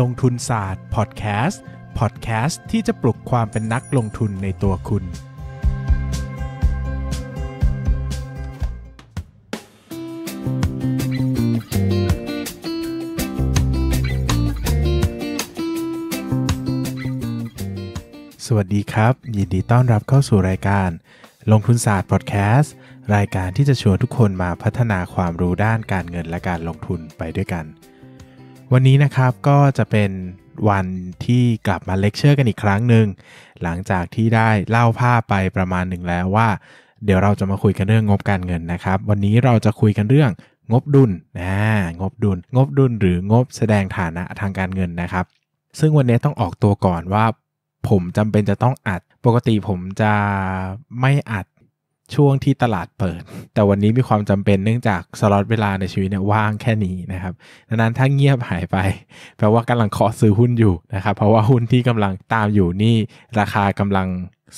ลงทุนศาสตร์พอดแคสต์พอดแคสต์ที่จะปลุกความเป็นนักลงทุนในตัวคุณ สวัสดีครับ ยินดีต้อนรับเข้าสู่รายการ ลงทุนศาสตร์พอดแคสต์รายการที่จะชวนทุกคนมาพัฒนาความรู้ด้านการเงินและการลงทุนไปด้วยกันวันนี้นะครับก็จะเป็นวันที่กลับมาเลคเชอร์กันอีกครั้งหนึ่งหลังจากที่ได้เล่าภาพไปประมาณหนึ่งแล้วว่า เดี๋ยวเราจะมาคุยกันเรื่องงบการเงินนะครับ วันนี้เราจะคุยกันเรื่องงบดุลนะงบดุล งบดุลหรืองบแสดงฐานะทางการเงินนะครับ ซึ่งวันนี้ต้องออกตัวก่อนว่า ผมจำเป็นจะต้องอัดปกติผมจะไม่อัดช่วงที่ตลาดเปิด แต่วันนี้มีความจำเป็นเนื่องจากสล็อตเวลาในชีวิตเนี่ยว่างแค่นี้นะครับดังนั้นถ้าเงียบหายไป แปลว่ากำลังเคาะซื้อหุ้นอยู่นะครับเพราะว่าหุ้นที่กำลังตามอยู่นี่ ราคากำลัง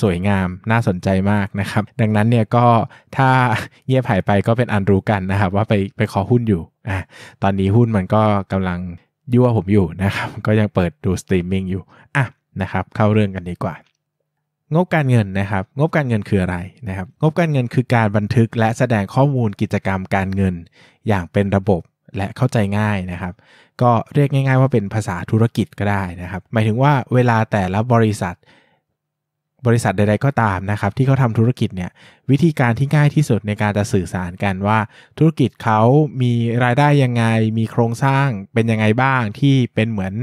สวยงามน่าสนใจมากนะครับดังนั้นเนี่ยก็ถ้าเงียบหายไปก็เป็นอันรู้กันนะครับว่าไปไปขอหุ้นอยู่อ่ะตอนนี้หุ้นมันก็กำลังยั่วผมอยู่นะครับก็ยังเปิดดูสตรีมมิ่งอยู่อ่ะนะครับ เข้าเรื่องกันดีกว่างบการเงินนะครับงบการเงินคืออะไรนะครับงบการเงินคือการบันทึกและแสดงข้อมูลกิจกรรมการเงิน อย่างเป็นระบบและเข้าใจง่ายนะครับ ก็เรียกง่าย ๆ ว่าเป็นภาษาธุรกิจก็ได้นะครับหมายถึงว่าเวลาแต่ละบริษัทบริษัทใดๆก็ตามนะครับ ที่เขาทำธุรกิจเนี่ยวิธีการที่ง่ายที่สุดในการจะสื่อสารกันว่า ธุรกิจเขามีรายได้ยังไงมีโครงสร้างเป็นยังไงบ้างที่เป็นเหมือน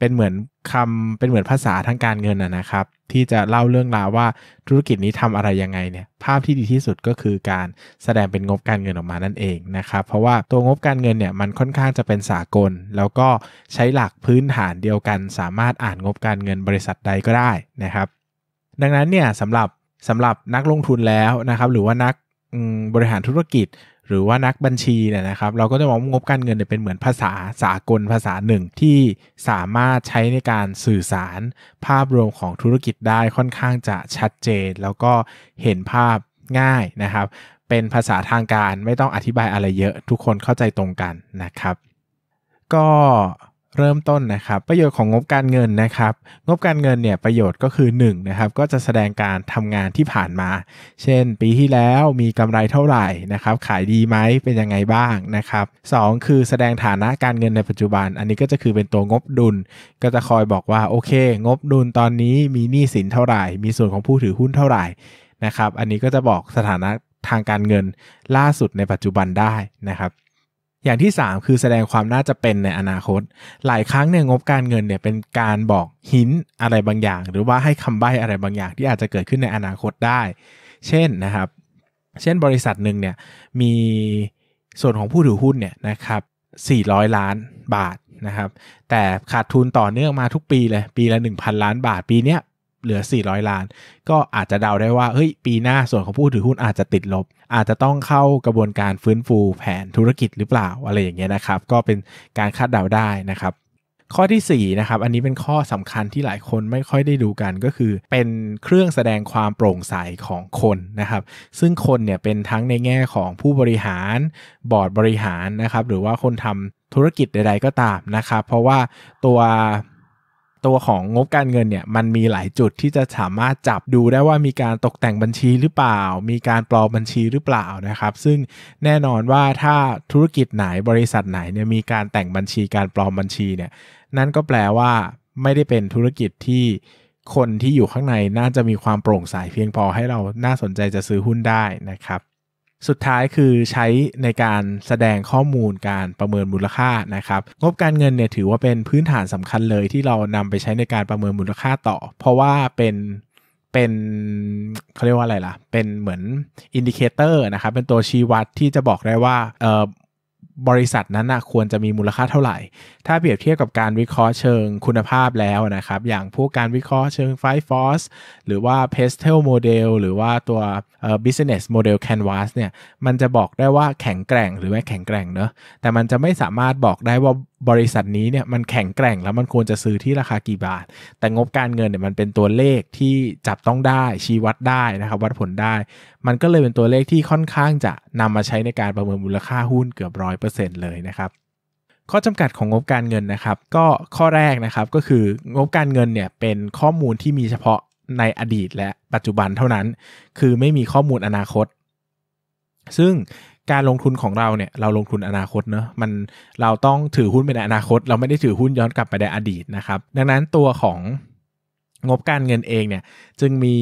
เป็นเหมือนคำเป็นเหมือนภาษาทางการเงินนะครับ ที่จะเล่าเรื่องราวว่าธุรกิจนี้ทำอะไรยังไงเนี่ยภาพที่ดีที่สุดก็คือการแสดงเป็นงบการเงินออกมานั่นเองนะครับเพราะว่าตัวงบการเงินเนี่ยมันค่อนข้างจะเป็นสากล แล้วก็ใช้หลักพื้นฐานเดียวกันสามารถอ่านงบการเงินบริษัทใดก็ได้นะครับ ดังนั้นเนี่ยสำหรับสำหรับนักลงทุนแล้วนะครับหรือว่านักบริหารธุรกิจหรือว่านักบัญชีเนี่ยนะครับเราก็จะมองงบการเงินเนี่ยเป็นเหมือนภาษา สากลภาษาหนึ่งที่สามารถใช้ในการสื่อสารภาพรวมของธุรกิจได้ค่อนข้างจะชัดเจน แล้วก็เห็นภาพง่ายนะครับ เป็นภาษาทางการไม่ต้องอธิบายอะไรเยอะ ทุกคนเข้าใจตรงกันนะครับ ก็เริ่มต้นนะครับประโยชน์ของงบการเงินนะครับ งบการเงินเนี่ยประโยชน์ก็คือ1นะครับ ก็จะแสดงการทำงานที่ผ่านมา เช่น ปีที่แล้วมีกำไรเท่าไหร่นะครับ ขายดีไหมเป็นยังไงบ้างนะครับสคือแสดงฐานะการเงินในปัจจุบัน อันนี้ก็จะคือเป็นตัวงบดุล ก็จะคอยบอกว่า โอเค งบดุลตอนนี้มีหนี้สินเท่าไหร่ มีส่วนของผู้ถือหุ้นเท่าไหร่นะครับ อันนี้ก็จะบอกสถานะทางการเงินล่าสุดในปัจจุบันได้นะครับอย่างที่ 3 คือแสดงความน่าจะเป็นในอนาคต หลายครั้งเนี่ยงบการเงินเนี่ยเป็นการบอกหินอะไรบางอย่าง หรือว่าให้คำใบ้อะไรบางอย่างที่อาจจะเกิดขึ้นในอนาคตได้ เช่นนะครับ เช่นบริษัทหนึ่งเนี่ยมีส่วนของผู้ถือหุ้นเนี่ยนะครับ 400 ล้านบาทนะครับ แต่ขาดทุนต่อเนื่องมาทุกปีเลยปีละ 1,000 ล้านบาทปีเนี้ยเหลือ 400 ล้าน ก็อาจจะเดาได้ว่า เฮ้ย ปีหน้าส่วนของผู้ถือหุ้นอาจจะติดลบ อาจจะต้องเข้ากระบวนการฟื้นฟูแผนธุรกิจหรือเปล่าอะไรอย่างเงี้ยนะครับ ก็เป็นการคาดเดาได้นะครับ ข้อที่ 4 นะครับ อันนี้เป็นข้อสำคัญที่หลายคนไม่ค่อยได้ดูกันก็คือเป็นเครื่องแสดงความโปร่งใสของคนนะครับ ซึ่งคนเนี่ยเป็นทั้งในแง่ของผู้บริหาร บอร์ดบริหารนะครับ หรือว่าคนทำธุรกิจใด ๆ ก็ตามนะครับ เพราะว่าตัวตัวของงบการเงินเนี่ยมันมีหลายจุดที่จะสามารถจับดูได้ว่ามีการตกแต่งบัญชีหรือเปล่า มีการปลอมบัญชีหรือเปล่านะครับ ซึ่งแน่นอนว่าถ้าธุรกิจไหนบริษัทไหนเนี่ยมีการแต่งบัญชีการปลอมบัญชีเนี่ยนั่นก็แปลว่าไม่ได้เป็นธุรกิจที่ คนที่อยู่ข้างในน่าจะมีความโปร่งใสเพียงพอให้เราน่าสนใจจะซื้อหุ้นได้นะครับสุดท้ายคือใช้ในการแสดงข้อมูลการประเมินมูลค่านะครับ งบการเงินเนี่ยถือว่าเป็นพื้นฐานสำคัญเลยที่เรานำไปใช้ในการประเมินมูลค่าต่อ เพราะว่าเป็นเป็นเขาเรียกว่าอะไรล่ะ เป็นเหมือนอินดิเคเตอร์นะครับเป็นตัวชี้วัดที่จะบอกได้ว่าเออบริษัทนั้นนะควรจะมีมูลค่าเท่าไหร่ ถ้าเปรียบเทียบกับการวิเคราะห์เชิงคุณภาพแล้วนะครับ อย่างพวกการวิเคราะห์เชิงไฟฟอสหรือว่า Pestel Model หรือว่าตัว Business Model Canvas เนี่ย มันจะบอกได้ว่าแข็งแกร่งหรือไม่แข็งแกร่งเนอะแต่มันจะไม่สามารถบอกได้ว่าบริษัทนี้เนี่ยมันแข็งแกร่งแล้วมันควรจะซื้อที่ราคากี่บาท แต่งบการเงินเนี่ยมันเป็นตัวเลขที่จับต้องได้ชี้วัดได้นะครับวัดผลได้ มันก็เลยเป็นตัวเลขที่ค่อนข้างจะนำมาใช้ในการประเมินมูลค่าหุ้นเกือบร้อยเปอร์เซ็นต์เลยนะครับ ข้อจำกัดของงบการเงินนะครับ ก็ข้อแรกนะครับก็คืองบการเงินเนี่ยเป็นข้อมูลที่มีเฉพาะในอดีตและปัจจุบันเท่านั้น คือไม่มีข้อมูลอนาคต ซึ่งการลงทุนของเราเนี่ย เราลงทุนอนาคตเนะมันเราต้องถือหุ้นไปในอนาคต เราไม่ได้ถือหุ้นย้อนกลับไปในอดีตนะครับดังนั้นตัวของงบการเงินเองเนี่ย จึงมี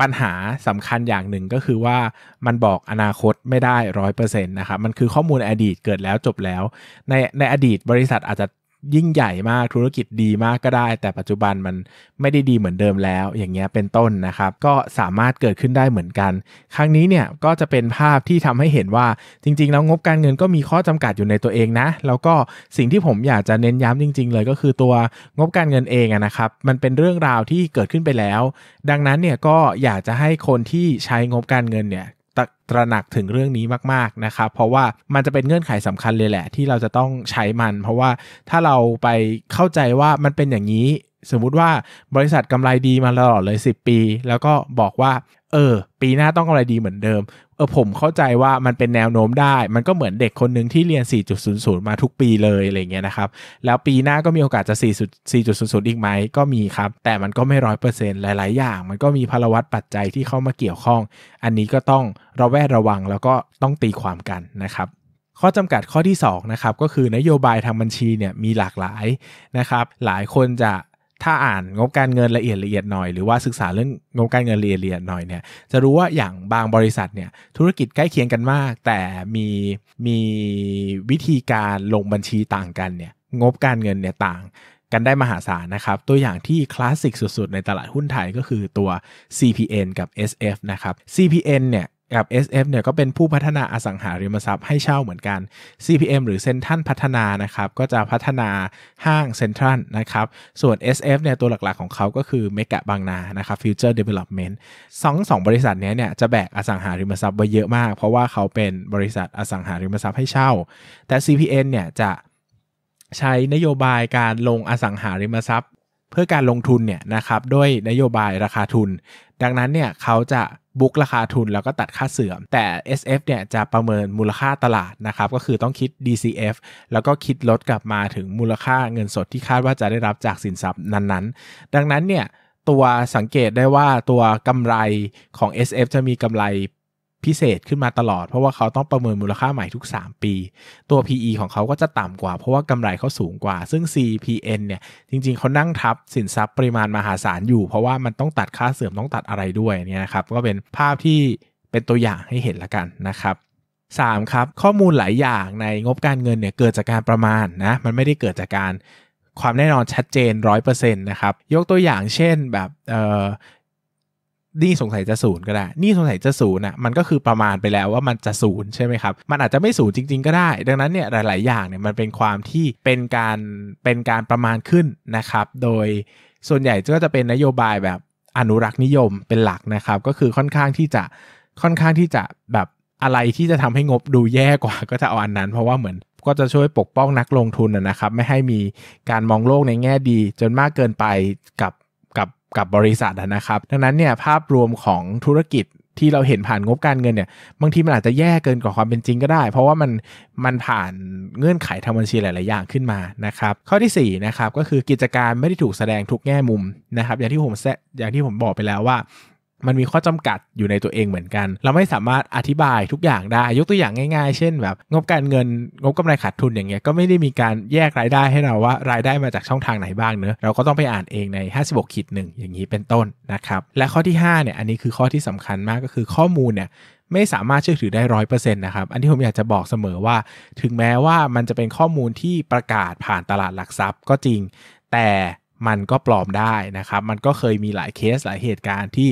ปัญหาสำคัญอย่างหนึ่งก็คือว่ามันบอกอนาคตไม่ได้ร้อยเปอร์เซ็นต์นะครับมันคือข้อมูลอดีตเกิดแล้วจบแล้ว ในในอดีตบริษัทอาจจะยิ่งใหญ่มากธุรกิจดีมากก็ได้แต่ปัจจุบันมันไม่ได้ดีเหมือนเดิมแล้วอย่างเงี้ยเป็นต้นนะครับก็สามารถเกิดขึ้นได้เหมือนกัน ครั้งนี้เนี่ยก็จะเป็นภาพที่ทำให้เห็นว่าจริงๆแล้วงบการเงินก็มีข้อจำกัดอยู่ในตัวเองนะแล้วก็สิ่งที่ผมอยากจะเน้นย้ำจริง ๆ เลยก็คือตัวงบการเงินเองนะครับมันเป็นเรื่องราวที่เกิดขึ้นไปแล้ว ดังนั้นเนี่ยก็อยากจะให้คนที่ใช้งบการเงินเนี่ยตระหนักถึงเรื่องนี้มากๆนะครับ เพราะว่ามันจะเป็นเงื่อนไขสำคัญเลยแหละที่เราจะต้องใช้มัน เพราะว่าถ้าเราไปเข้าใจว่ามันเป็นอย่างนี้ สมมุติว่าบริษัทกำไรดีมาตลอดเลย 10 ปี แล้วก็บอกว่าเออ ปีหน้าต้องกำไรดีเหมือนเดิมอผมเข้าใจว่ามันเป็นแนวโน้มได้ มันก็เหมือนเด็กคนหนึ่งที่เรียน 4.00 มาทุกปีเลยอะไรเงี้ยนะครับแล้วปีหน้าก็มีโอกาสจะ 4.00 อีกไหมก็มีครับ แต่มันก็ไม่ร้อยเปอร์เซ็นต์หลายๆ อย่าง มันก็มีพลวัตปัจจัยที่เข้ามาเกี่ยวข้อง อันนี้ก็ต้องระแวดระวังแล้วก็ต้องตีความกันนะครับข้อจำกัดข้อที่ 2 นะครับ ก็คือนโยบายทางบัญชีเนี่ยมีหลากหลายนะครับ หลายคนจะถ้าอ่านงบการเงินละเอียดละเอียดหน่อยหรือว่าศึกษาเรื่องงบการเงินละเอียดละเอียดหน่อยเนี่ยจะรู้ว่าอย่างบางบริษัทเนี่ยธุรกิจใกล้เคียงกันมาก แต่มีมีวิธีการลงบัญชีต่างกันเนี่ยงบการเงินเนี่ยต่าง กันได้มหาศาลนะครับตัวอย่างที่คลาสสิกสุดๆ ในตลาดหุ้นไทยก็คือตัว CPN กับ SF นะครับ CPN เนี่ยกับ SF เนี่ยก็เป็นผู้พัฒนาอสังหาริมทรัพย์ให้เช่าเหมือนกัน CPM หรือเซ็นทันพัฒนานะครับ ก็จะพัฒนาห้างเซ็นทรัลนะครับ ส่วน SF เนี่ยตัวหลักๆของเขาก็คือเมกะบางนานะครับฟิวเจอร์เดเวล็อปเมนต์สองสองบริษัทนี้เนี่ยจะแบกอสังหาริมทรัพย์ไว้เยอะมาก เพราะว่าเขาเป็นบริษัทอสังหาริมทรัพย์ให้เช่า แต่ CPN เนี่ยจะใช้นโยบายการลงอสังหาริมทรัพย์เพื่อการลงทุนเนี่ยนะครับด้วยนโยบายราคาทุน ดังนั้นเนี่ยเขาจะบุกราคาทุนแล้วก็ตัดค่าเสื่อม แต่ SF เนี่ยจะประเมินมูลค่าตลาดนะครับก็คือต้องคิด DCF แล้วก็คิดลดกลับมาถึงมูลค่าเงินสดที่คาดว่าจะได้รับจากสินทรัพย์นั้นๆ ดังนั้นเนี่ยตัวสังเกตได้ว่าตัวกำไรของ SF จะมีกำไรพิเศษขึ้นมาตลอดเพราะว่าเขาต้องประเมินมูลค่าใหม่ทุก 3 ปี ตัว PE ของเขาก็จะต่ำกว่าเพราะว่ากำไรเขาสูงกว่าซึ่ง CPN เนี่ย จริงๆ เขานั่งทับสินทรัพย์ปริมาณมหาศาลอยู่เพราะว่ามันต้องตัดค่าเสื่อมต้องตัดอะไรด้วยเนี่ยครับ ก็เป็นภาพที่เป็นตัวอย่างให้เห็นละกันนะครับ 3. ครับข้อมูลหลายอย่างในงบการเงินเนี่ยเกิดจากการประมาณนะมันไม่ได้เกิดจากการความแน่นอนชัดเจน 100%นะครับยกตัวอย่างเช่นแบบนี่สงสัยจะศูนย์ก็ได้นี่สงสัยจะศูนย์อ่ะ มันก็คือประมาณไปแล้วว่ามันจะศูนย์ใช่ไหมครับ มันอาจจะไม่ศูนย์จริงๆก็ได้ ดังนั้นเนี่ยหลายๆ อย่างเนี่ยมันเป็นความที่เป็นการเป็นการประมาณขึ้นนะครับ โดยส่วนใหญ่ก็จะเป็นนโยบายแบบอนุรักษ์นิยมเป็นหลักนะครับ ก็คือค่อนข้างที่จะค่อนข้างที่จะแบบอะไรที่จะทำให้งบดูแย่กว่าก็จะเอาอันนั้นเพราะว่าเหมือนก็จะช่วยปกป้องนักลงทุนนะครับ ไม่ให้มีการมองโลกในแง่ดี จนมากเกินไปกับกับบริษัทนะครับ ดังนั้นเนี่ยภาพรวมของธุรกิจที่เราเห็นผ่านงบการเงินเนี่ยบางทีมันอาจจะแย่เกินกว่าความเป็นจริงก็ได้ เพราะว่ามันมันผ่านเงื่อนไขทางบัญชีหลายๆอย่างขึ้นมานะครับ ข้อที่ 4 นะครับก็คือกิจการไม่ได้ถูกแสดงทุกแง่มุมนะครับอย่างที่ผมแซอย่างที่ผมบอกไปแล้วว่ามันมีข้อจำกัดอยู่ในตัวเองเหมือนกัน เราไม่สามารถอธิบายทุกอย่างได้ ยกตัวอย่างง่ายๆ เช่นแบบงบการเงิน งบกำไรขาดทุน อย่างเงี้ย ก็ไม่ได้มีการแยกรายได้ให้เราว่ารายได้มาจากช่องทางไหนบ้างเนอะเราก็ต้องไปอ่านเองใน 56ขีดหนึ่งอย่างนี้เป็นต้นนะครับ และข้อที่5เนี่ย อันนี้คือข้อที่สำคัญมากก็คือข้อมูลเนี่ยไม่สามารถเชื่อถือได้ร้อยเปอร์เซ็นต์นะครับ อันที่ผมอยากจะบอกเสมอว่า ถึงแม้ว่ามันจะเป็นข้อมูลที่ประกาศผ่านตลาดหลักทรัพย์ก็จริง แต่มันก็ปลอมได้นะครับ มันก็เคยมีหลายเคสหลายเหตุการณ์ที่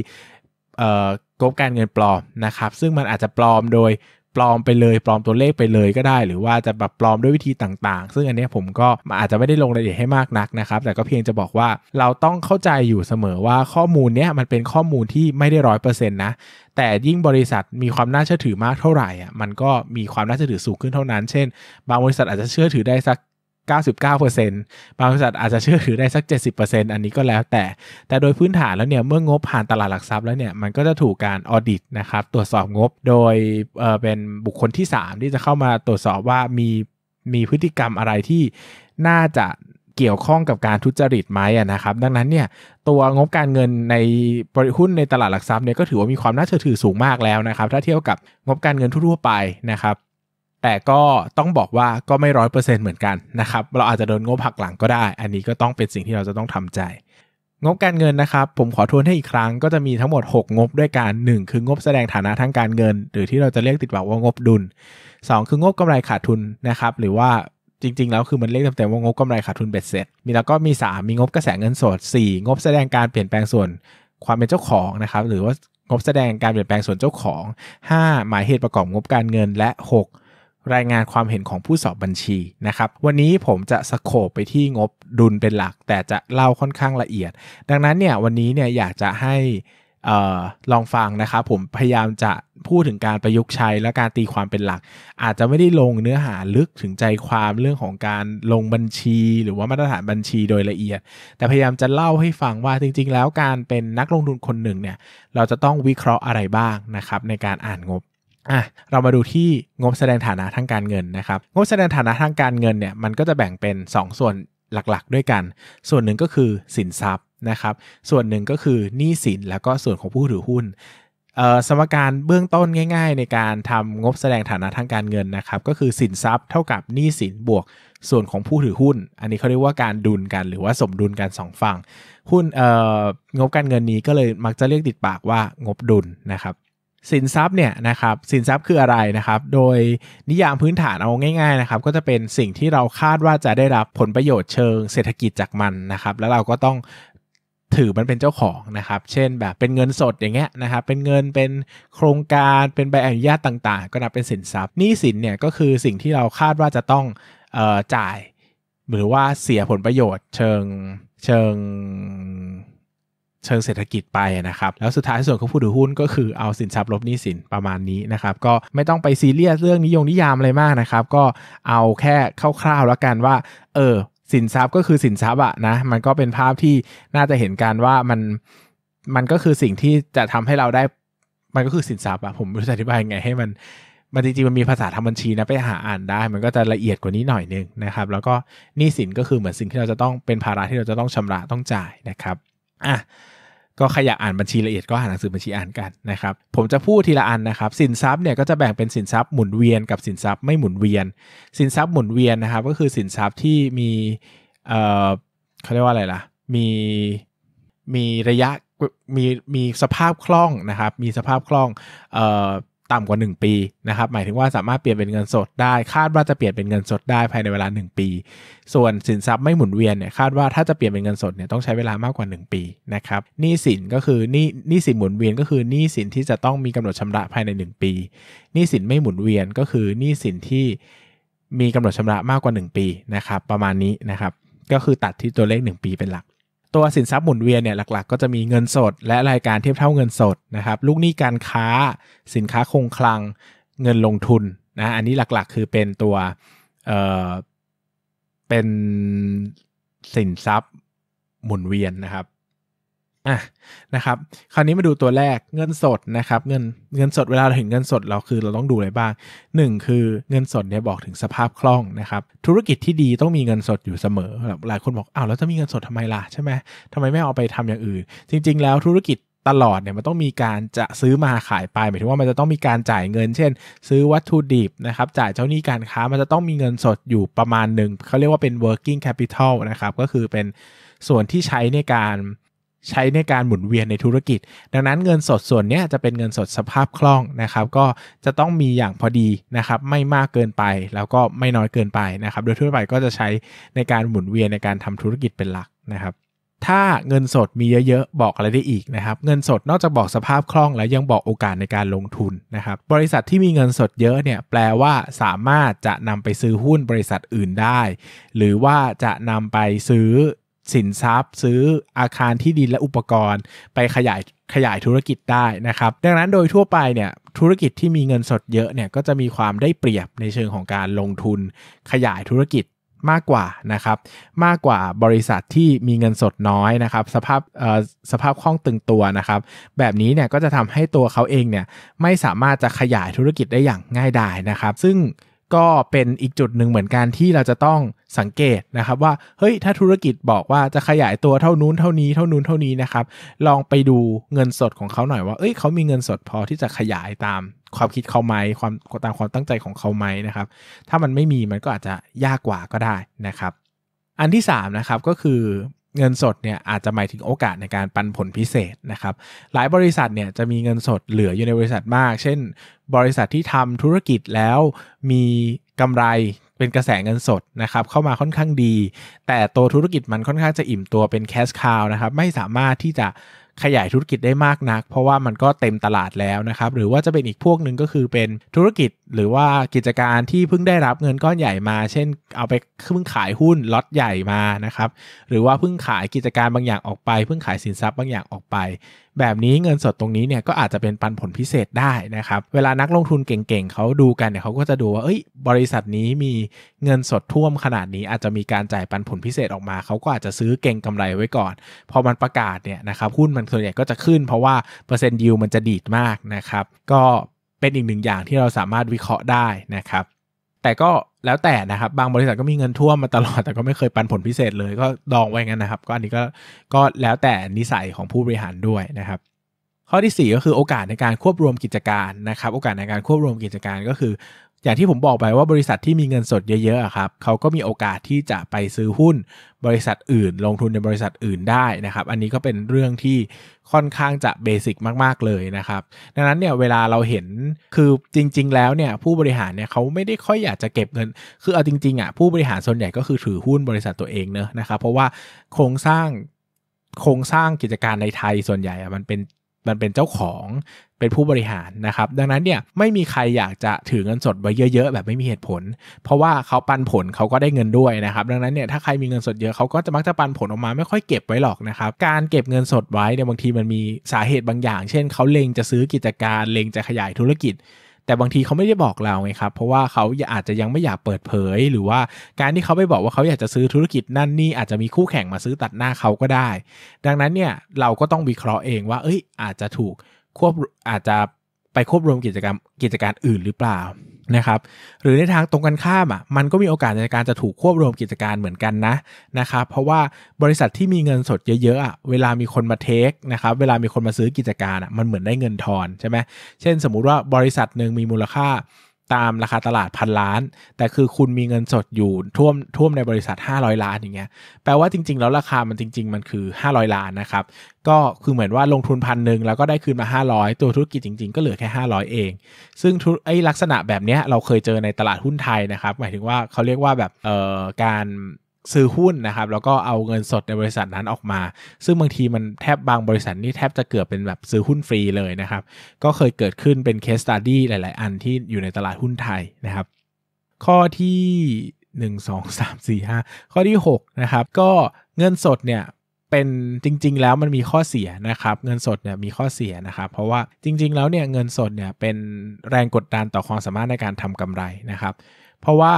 กบการเงินปลอมนะครับ ซึ่งมันอาจจะปลอมโดยปลอมไปเลยปลอมตัวเลขไปเลยก็ได้ หรือว่าจะแบบปลอมด้วยวิธีต่าง ๆ ซึ่งอันนี้ผมก็อาจจะไม่ได้ลงรายละเอียดให้มากนักนะครับแต่ก็เพียงจะบอกว่าเราต้องเข้าใจอยู่เสมอว่าข้อมูลเนี้ยมันเป็นข้อมูลที่ไม่ได้ร้อยเปอร์เซ็นต์นะแต่ยิ่งบริษัทมีความน่าเชื่อถือมากเท่าไหร่อ่ะมันก็มีความน่าเชื่อถือสูงขึ้นเท่านั้นเช่น บางบริษัทอาจจะเชื่อถือได้สัก99%บางบริษัทอาจจะเชื่อถือได้สัก 70%อันนี้ก็แล้วแต่ แต่โดยพื้นฐานแล้วเนี่ย เมื่องบผ่านตลาดหลักทรัพย์แล้วเนี่ย มันก็จะถูกการออดิตนะครับ ตรวจสอบงบโดยเเป็นบุคคลที่ 3 ที่จะเข้ามาตรวจสอบว่ามีมีพฤติกรรมอะไรที่น่าจะเกี่ยวข้องกับการทุจริตไหมนะครับ ดังนั้นเนี่ย ตัวงบการเงินในบริหุ้นในตลาดหลักทรัพย์เนี่ยก็ถือว่ามีความน่าเชื่อถือสูงมากแล้วนะครับ ถ้าเทียบกับงบการเงินทั่วไปนะครับแต่ก็ต้องบอกว่าก็ไม่ร้อยเปอร์เซ็นต์เหมือนกันนะครับ เราอาจจะโดนงบหักหลังก็ได้ อันนี้ก็ต้องเป็นสิ่งที่เราจะต้องทำใจ งบการเงินนะครับ ผมขอทวนให้อีกครั้งก็จะมีทั้งหมด 6 งบด้วยกัน1คืองบแสดงฐานะทางการเงิน หรือที่เราจะเรียกติดปากว่างบดุล2คืองบกำไรขาดทุนนะครับ หรือว่าจริงๆแล้วคือมันเรียกเต็มๆว่างบกำไรขาดทุนเบ็ดเสร็จ มีแล้วก็มี 3 มีงบกระแสเงินสด 4 งบแสดงการเปลี่ยนแปลงส่วนความเป็นเจ้าของนะครับหรือว่างบแสดงการเปลี่ยนแปลงส่วนเจ้าของ 5 หมายเหตุประกอบงบการเงินและ 6รายงานความเห็นของผู้สอบบัญชีนะครับ วันนี้ผมจะสโคบไปที่งบดุลเป็นหลัก แต่จะเล่าค่อนข้างละเอียด ดังนั้นเนี่ยวันนี้เนี่ยอยากจะให้ออลองฟังนะครับผมพยายามจะพูดถึงการประยุกต์ใช้และการตีความเป็นหลัก อาจจะไม่ได้ลงเนื้อหาลึกถึงใจความเรื่องของการลงบัญชี หรือว่ามาตรฐานบัญชีโดยละเอียด แต่พยายามจะเล่าให้ฟังว่าจริง ๆ แล้วการเป็นนักลงทุนคนหนึ่งเนี่ยเราจะต้องวิเคราะห์อะไรบ้างนะครับในการอ่านงบอ่ะเรามาดูที่งบแสดงฐานะทางการเงินนะครับ งบแสดงฐานะทางการเงินเนี่ยมันก็จะแบ่งเป็น 2 ส่วนหลักๆด้วยกัน ส่วนหนึ่งก็คือสินทรัพย์นะครับ ส่วนหนึ่งก็คือหนี้สิน แล้วก็ส่วนของผู้ถือหุ้นสมการเบื้องต้นง่าย ๆ ในการทำงบแสดงฐานะทางการเงินนะครับ ก็คือสินทรัพย์เท่ากับหนี้สินบวกส่วนของผู้ถือหุ้น อันนี้เขาเรียกว่าการดุลกัน หรือว่าสมดุลกัน2ฝั่งหุ้นงบการเงินนี้ก็เลยมักจะเรียกติดปากว่างบดุลนะครับสินทรัพย์เนี่ยนะครับสินทรัพย์คืออะไรนะครับ โดยนิยามพื้นฐานเอาง่ายๆนะครับ ก็จะเป็นสิ่งที่เราคาดว่าจะได้รับผลประโยชน์เชิงเศรษฐกิจจากมันนะครับ แล้วเราก็ต้องถือมันเป็นเจ้าของนะครับ เช่นแบบเป็นเงินสดอย่างเงี้ยนะครับเป็นเงินเป็นโครงการเป็นใบอนุญาตต่างๆ ก็นับเป็นสินทรัพย์นี่สินเนี่ยก็คือสิ่งที่เราคาดว่าจะต้องจ่ายหรือว่าเสียผลประโยชน์ เชิงเชิงเชิงเศรษฐกิจไปนะครับ แล้วสุดท้ายส่วนของผู้ถือหุ้น ก็คือเอาสินทรัพย์ลบหนี้สินประมาณนี้นะครับ ก็ไม่ต้องไปซีเรียสเรื่องนิยมนิยามอะไรมากนะครับ ก็เอาแค่คร่าวๆแล้วกันว่า เออ สินทรัพย์ก็คือสินทรัพย์อะนะ มันก็เป็นภาพที่น่าจะเห็นกันว่ามัน มันก็คือสิ่งที่จะทำให้เราได้ มันก็คือสินทรัพย์อะผมไม่รู้จะอธิบายไง ให้มันมัน จริงๆมันมีภาษาทำบัญชีนะไปหาอ่านได้ มันก็จะละเอียดกว่านี้หน่อยนึงนะครับ แล้วก็หนี้สินก็คือเหมือนสิ่งที่เราจะต้องเป็นภาระที่เราจะต้องชำระต้องจ่ายนะครับอ่ะก็ใครอยากอ่านบัญชีละเอียดก็หาหนังสือบัญชีอ่านกันนะครับ ผมจะพูดทีละอันนะครับสินทรัพย์เนี่ยก็จะแบ่งเป็นสินทรัพย์หมุนเวียนกับสินทรัพย์ไม่หมุนเวียน สินทรัพย์หมุนเวียนนะครับ ก็คือสินทรัพย์ที่มี เอ่อเขาเรียกว่าอะไรล่ะมีมีระยะมีมีสภาพคล่องนะครับ มีสภาพคล่องเอ่อต่ำกว่า 1 ปีนะครับหมายถึงว่าสามารถเปลี่ยนเป็นเงินสดได้คาดว่าจะเปลี่ยนเป็นเงินสดได้ภายในเวลา 1 ปี ส่วนสินทรัพย์ไม่หมุนเวียนเนี่ยคาดว่าถ้าจะเปลี่ยนเป็นเงินสดเนี่ยต้องใช้เวลามากกว่า 1 ปีนะครับหนี้สินก็คือหนี้หนี้สินหมุนเวียนก็คือหนี้สินที่จะต้องมีกำหนดชำระภายใน 1 ปีหนี้สินไม่หมุนเวียนก็คือหนี้สินที่มีกำหนดชำระมากกว่า 1 ปีนะครับประมาณนี้นะครับก็คือตัดที่ตัวเลข 1 ปีเป็นหลักตัวสินทรัพย์หมุนเวียนเนี่ยหลัก ๆ ก็จะมีเงินสด และรายการเทียบเท่าเงินสดนะครับลูกหนี้การค้าสินค้าคงคลังเงินลงทุนนะอันนี้หลักๆคือเป็นตัวเอ่อเป็นสินทรัพย์หมุนเวียนนะครับอ่ะนะครับ คราวนี้มาดูตัวแรกเงินสดนะครับ เงินเงินสดเวลาเราเห็นเงินสดเราคือเราต้องดูอะไรบ้าง1คือเงินสดเนี่ยบอกถึงสภาพคล่องนะครับ ธุรกิจที่ดีต้องมีเงินสดอยู่เสมอ หลายคนบอกอ้าวแล้วจะมีเงินสดทำไมล่ะใช่ไหมทำไมไม่เอาไปทำอย่างอื่น จริง ๆ แล้วธุรกิจตลอดเนี่ยมันต้องมีการจะซื้อมาขายไปหมายถึงว่ามันจะต้องมีการจ่ายเงิน เช่น ซื้อวัตถุดิบนะครับ จ่ายเจ้าหนี้การค้า มันจะต้องมีเงินสดอยู่ประมาณหนึ่งเขาเรียกว่าเป็น working capital นะครับ ก็คือเป็นส่วนที่ใช้ในการใช้ในการหมุนเวียนในธุรกิจ ดังนั้นเงินสดส่วนนี้จะเป็นเงินสดสภาพคล่องนะครับก็จะต้องมีอย่างพอดีนะครับไม่มากเกินไปแล้วก็ไม่น้อยเกินไปนะครับโดยทั่วไปก็จะใช้ในการหมุนเวียนในการทำธุรกิจเป็นหลักนะครับ ถ้าเงินสดมีเยอะๆบอกอะไรได้อีกนะครับ เงินสดนอกจากบอกสภาพคล่องแล้วยังบอกโอกาสในการลงทุนนะครับ บริษัทที่มีเงินสดเยอะเนี่ยแปลว่าสามารถจะนำไปซื้อหุ้นบริษัทอื่นได้ หรือว่าจะนำไปซื้อสินทรัพย์ซื้ออาคารที่ดินและอุปกรณ์ ไปขยายขยายธุรกิจได้นะครับ ดังนั้นโดยทั่วไปเนี่ยธุรกิจที่มีเงินสดเยอะเนี่ยก็จะมีความได้เปรียบในเชิงของการลงทุนขยายธุรกิจมากกว่านะครับ มากกว่าบริษัทที่มีเงินสดน้อยนะครับสภาพสภาพคล่องตึงตัวนะครับ แบบนี้เนี่ยก็จะทำให้ตัวเขาเองเนี่ยไม่สามารถจะขยายธุรกิจได้อย่างง่ายดายนะครับ ซึ่งก็เป็นอีกจุดหนึ่งเหมือนกันที่เราจะต้องสังเกตนะครับ ว่าเฮ้ยถ้าธุรกิจบอกว่าจะขยายตัวเท่านู้นเท่านี้เท่านู้นเท่านี้นะครับ ลองไปดูเงินสดของเขาหน่อยว่าเอ้ยเขามีเงินสดพอที่จะขยายตามความคิดเขาไหมความตามความตั้งใจของเขาไหมนะครับ ถ้ามันไม่มีมันก็อาจจะยากกว่าก็ได้นะครับ อันที่3นะครับก็คือเงินสดเนี่ยอาจจะหมายถึงโอกาสในการปันผลพิเศษนะครับหลายบริษัทเนี่ยจะมีเงินสดเหลืออยู่ในบริษัทมาก เช่นบริษัทที่ทำธุรกิจแล้วมีกำไรเป็นกระแสเงินสดนะครับเข้ามาค่อนข้างดี แต่ตัวธุรกิจมันค่อนข้างจะอิ่มตัวเป็นแคสคาวนะครับไม่สามารถที่จะขยายธุรกิจได้มากนัก เพราะว่ามันก็เต็มตลาดแล้วนะครับหรือว่าจะเป็นอีกพวกหนึ่งก็คือเป็นธุรกิจหรือว่ากิจการที่เพิ่งได้รับเงินก้อนใหญ่มา เช่นเอาไปเพิ่งขายหุ้นล็อตใหญ่มานะครับ หรือว่าเพิ่งขายกิจการบางอย่างออกไป เพิ่งขายสินทรัพย์บางอย่างออกไป แบบนี้เงินสดตรงนี้เนี่ยก็อาจจะเป็นปันผลพิเศษได้นะครับเวลานักลงทุนเก่งๆเขาดูกันเนี่ยเขาก็จะดูว่าเอ้ยบริษัทนี้มีเงินสดท่วมขนาดนี้ อาจจะมีการจ่ายปันผลพิเศษออกมาเขาก็อาจจะซื้อเก่งกำไรไว้ก่อนพอมันประกาศเนี่ยนะครับหุ้นมันส่วนใหญ่ก็จะขึ้น เพราะว่าเปอร์เซ็นต์ยิวมันจะดีดมากนะครับ ก็เป็นอีกหนึ่งอย่างที่เราสามารถวิเคราะห์ได้นะครับ แต่ก็แล้วแต่นะครับ บางบริษัทก็มีเงินท่วมมาตลอดแต่ก็ไม่เคยปันผลพิเศษเลยก็ดองไว้งั้นนะครับก็อันนี้ก็ก็แล้วแต่นิสัยของผู้บริหารด้วยนะครับ ข้อที่ 4 ก็คือโอกาสในการควบรวมกิจการนะครับ โอกาสในการควบรวมกิจการก็คืออย่างที่ผมบอกไปว่าบริษัทที่มีเงินสดเยอะๆครับเขาก็มีโอกาสที่จะไปซื้อหุ้นบริษัทอื่น ลงทุนในบริษัทอื่นได้นะครับ อันนี้ก็เป็นเรื่องที่ค่อนข้างจะเบสิกมาก ๆเลยนะครับดังนั้นเนี่ยเวลาเราเห็นคือจริงๆแล้วเนี่ยผู้บริหารเนี่ยเขาไม่ได้ค่อยอยากจะเก็บเงินคือเอาจริงๆอ่ะผู้บริหารส่วนใหญ่ก็คือถือหุ้นบริษัทตัวเองเนอะนะครับเพราะว่าโครงสร้างโครงสร้างกิจการในไทยส่วนใหญ่มันเป็นมันเป็นเจ้าของ เป็นผู้บริหารนะครับ ดังนั้นเนี่ยไม่มีใครอยากจะ ถือเงินสดไว้เยอะๆแบบไม่มีเหตุผล เพราะว่าเขาปันผลเขาก็ได้เงินด้วยนะครับดังนั้นเนี่ยถ้าใครมีเงินสดเยอะเขาก็จะมักจะปันผลออกมาไม่ค่อยเก็บไว้หรอกนะครับการเก็บเงินสดไว้เนี่ยบางทีมันมีสาเหตุบางอย่าง เช่นเขาเล็งจะซื้อกิจการเล็งจะขยายธุรกิจแต่บางทีเขาไม่ได้บอกเราไงครับ เพราะว่าเขาอาจจะยังไม่อยากเปิดเผย หรือว่าการที่เขาไปบอกว่าเขาอยากจะซื้อธุรกิจนั่น นี่อาจจะมีคู่แข่งมาซื้อตัดหน้าเขาก็ได้ ดังนั้นเนี่ยเราก็ต้องวิเคราะห์เองว่าเอ้ยอาจจะถูกควบอาจจะไปควบรวมกิจกรรมกิจการอื่นหรือเปล่านะครับหรือในทางตรงกันข้ามอ่ะมันก็มีโอกาสในการจะถูกควบรวมกิจการเหมือนกันนะนะครับเพราะว่าบริษัทที่มีเงินสดเยอะๆอ่ะเวลามีคนมาเทคนะครับเวลามีคนมาซื้อกิจการอ่ะมันเหมือนได้เงินทอนใช่ไหมเช่นสมมุติว่าบริษัทหนึ่งมีมูลค่าตามราคาตลาดพันล้าน แต่คือคุณมีเงินสดอยู่ท่วมท่วมในบริษัท500 ล้านอย่างเงี้ยแปลว่าจริงๆแล้วราคามันจริงๆมันคือ 500 ล้านนะครับ ก็คือเหมือนว่าลงทุนพันหนึ่งแล้วก็ได้คืนมา 500 ตัวธุรกิจจริงๆก็เหลือแค่ 500 เอง ซึ่งไอ้ลักษณะแบบเนี้ยเราเคยเจอในตลาดหุ้นไทยนะครับ หมายถึงว่าเขาเรียกว่าแบบเอ่อการซื้อหุ้นนะครับแล้วก็เอาเงินสดในบริษัทนั้นออกมา ซึ่งบางทีมันแทบบางบริษัทนี่แทบจะเกือบเป็นแบบซื้อหุ้นฟรีเลยนะครับ ก็เคยเกิดขึ้นเป็นเคสตัดดี้หลายๆ อันที่อยู่ในตลาดหุ้นไทยนะครับ ข้อที่ 1 2 3 4 5ข้อที่6นะครับก็เงินสดเนี่ยเป็นจริง ๆ แล้วมันมีข้อเสียนะครับ เงินสดเนี่ยมีข้อเสียนะครับ เพราะว่าจริง ๆแล้วเนี่ยเงินสดเนี่ยเป็นแรงกดดันต่อความสามารถในการทำกำไรนะครับ เพราะว่า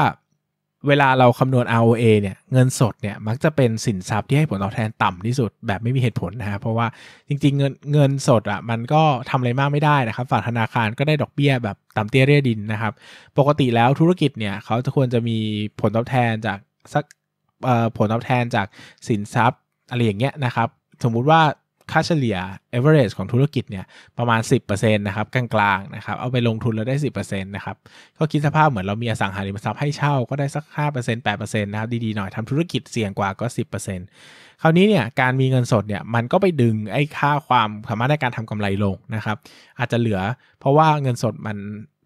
เวลาเราคำนวณ ROA เนี่ยเงินสดเนี่ยมักจะเป็นสินทรัพย์ที่ให้ผลตอบแทนต่ำที่สุด แบบไม่มีเหตุผลนะฮะเพราะว่าจริงๆเงินเงินสดอ่ะมันก็ทำอะไรมากไม่ได้นะครับ ฝากธนาคารก็ได้ดอกเบี้ยแบบต่ำเตี้ยเรียดินนะครับ ปกติแล้วธุรกิจเนี่ยเขาจะควรจะมีผลตอบแทนจากสักผลตอบแทนจากสินทรัพย์อะไรอย่างเงี้ยนะครับสมมุติว่าค่าเฉลี่ย average ของธุรกิจเนี่ยประมาณ 10%นะครับกลางๆนะครับเอาไปลงทุนแล้วได้ 10%นะครับก็คิดสภาพเหมือนเรามีอสังหาริมทรัพย์ให้เช่าก็ได้สัก 5% 8%นะครับดีๆ หน่อยทำธุรกิจเสี่ยงกว่าก็ 10%คราวนี้เนี่ยการมีเงินสดเนี่ยมันก็ไปดึงไอ้ค่าความสามารถในการทำกำไรลงนะครับอาจจะเหลือเพราะว่าเงินสดมัน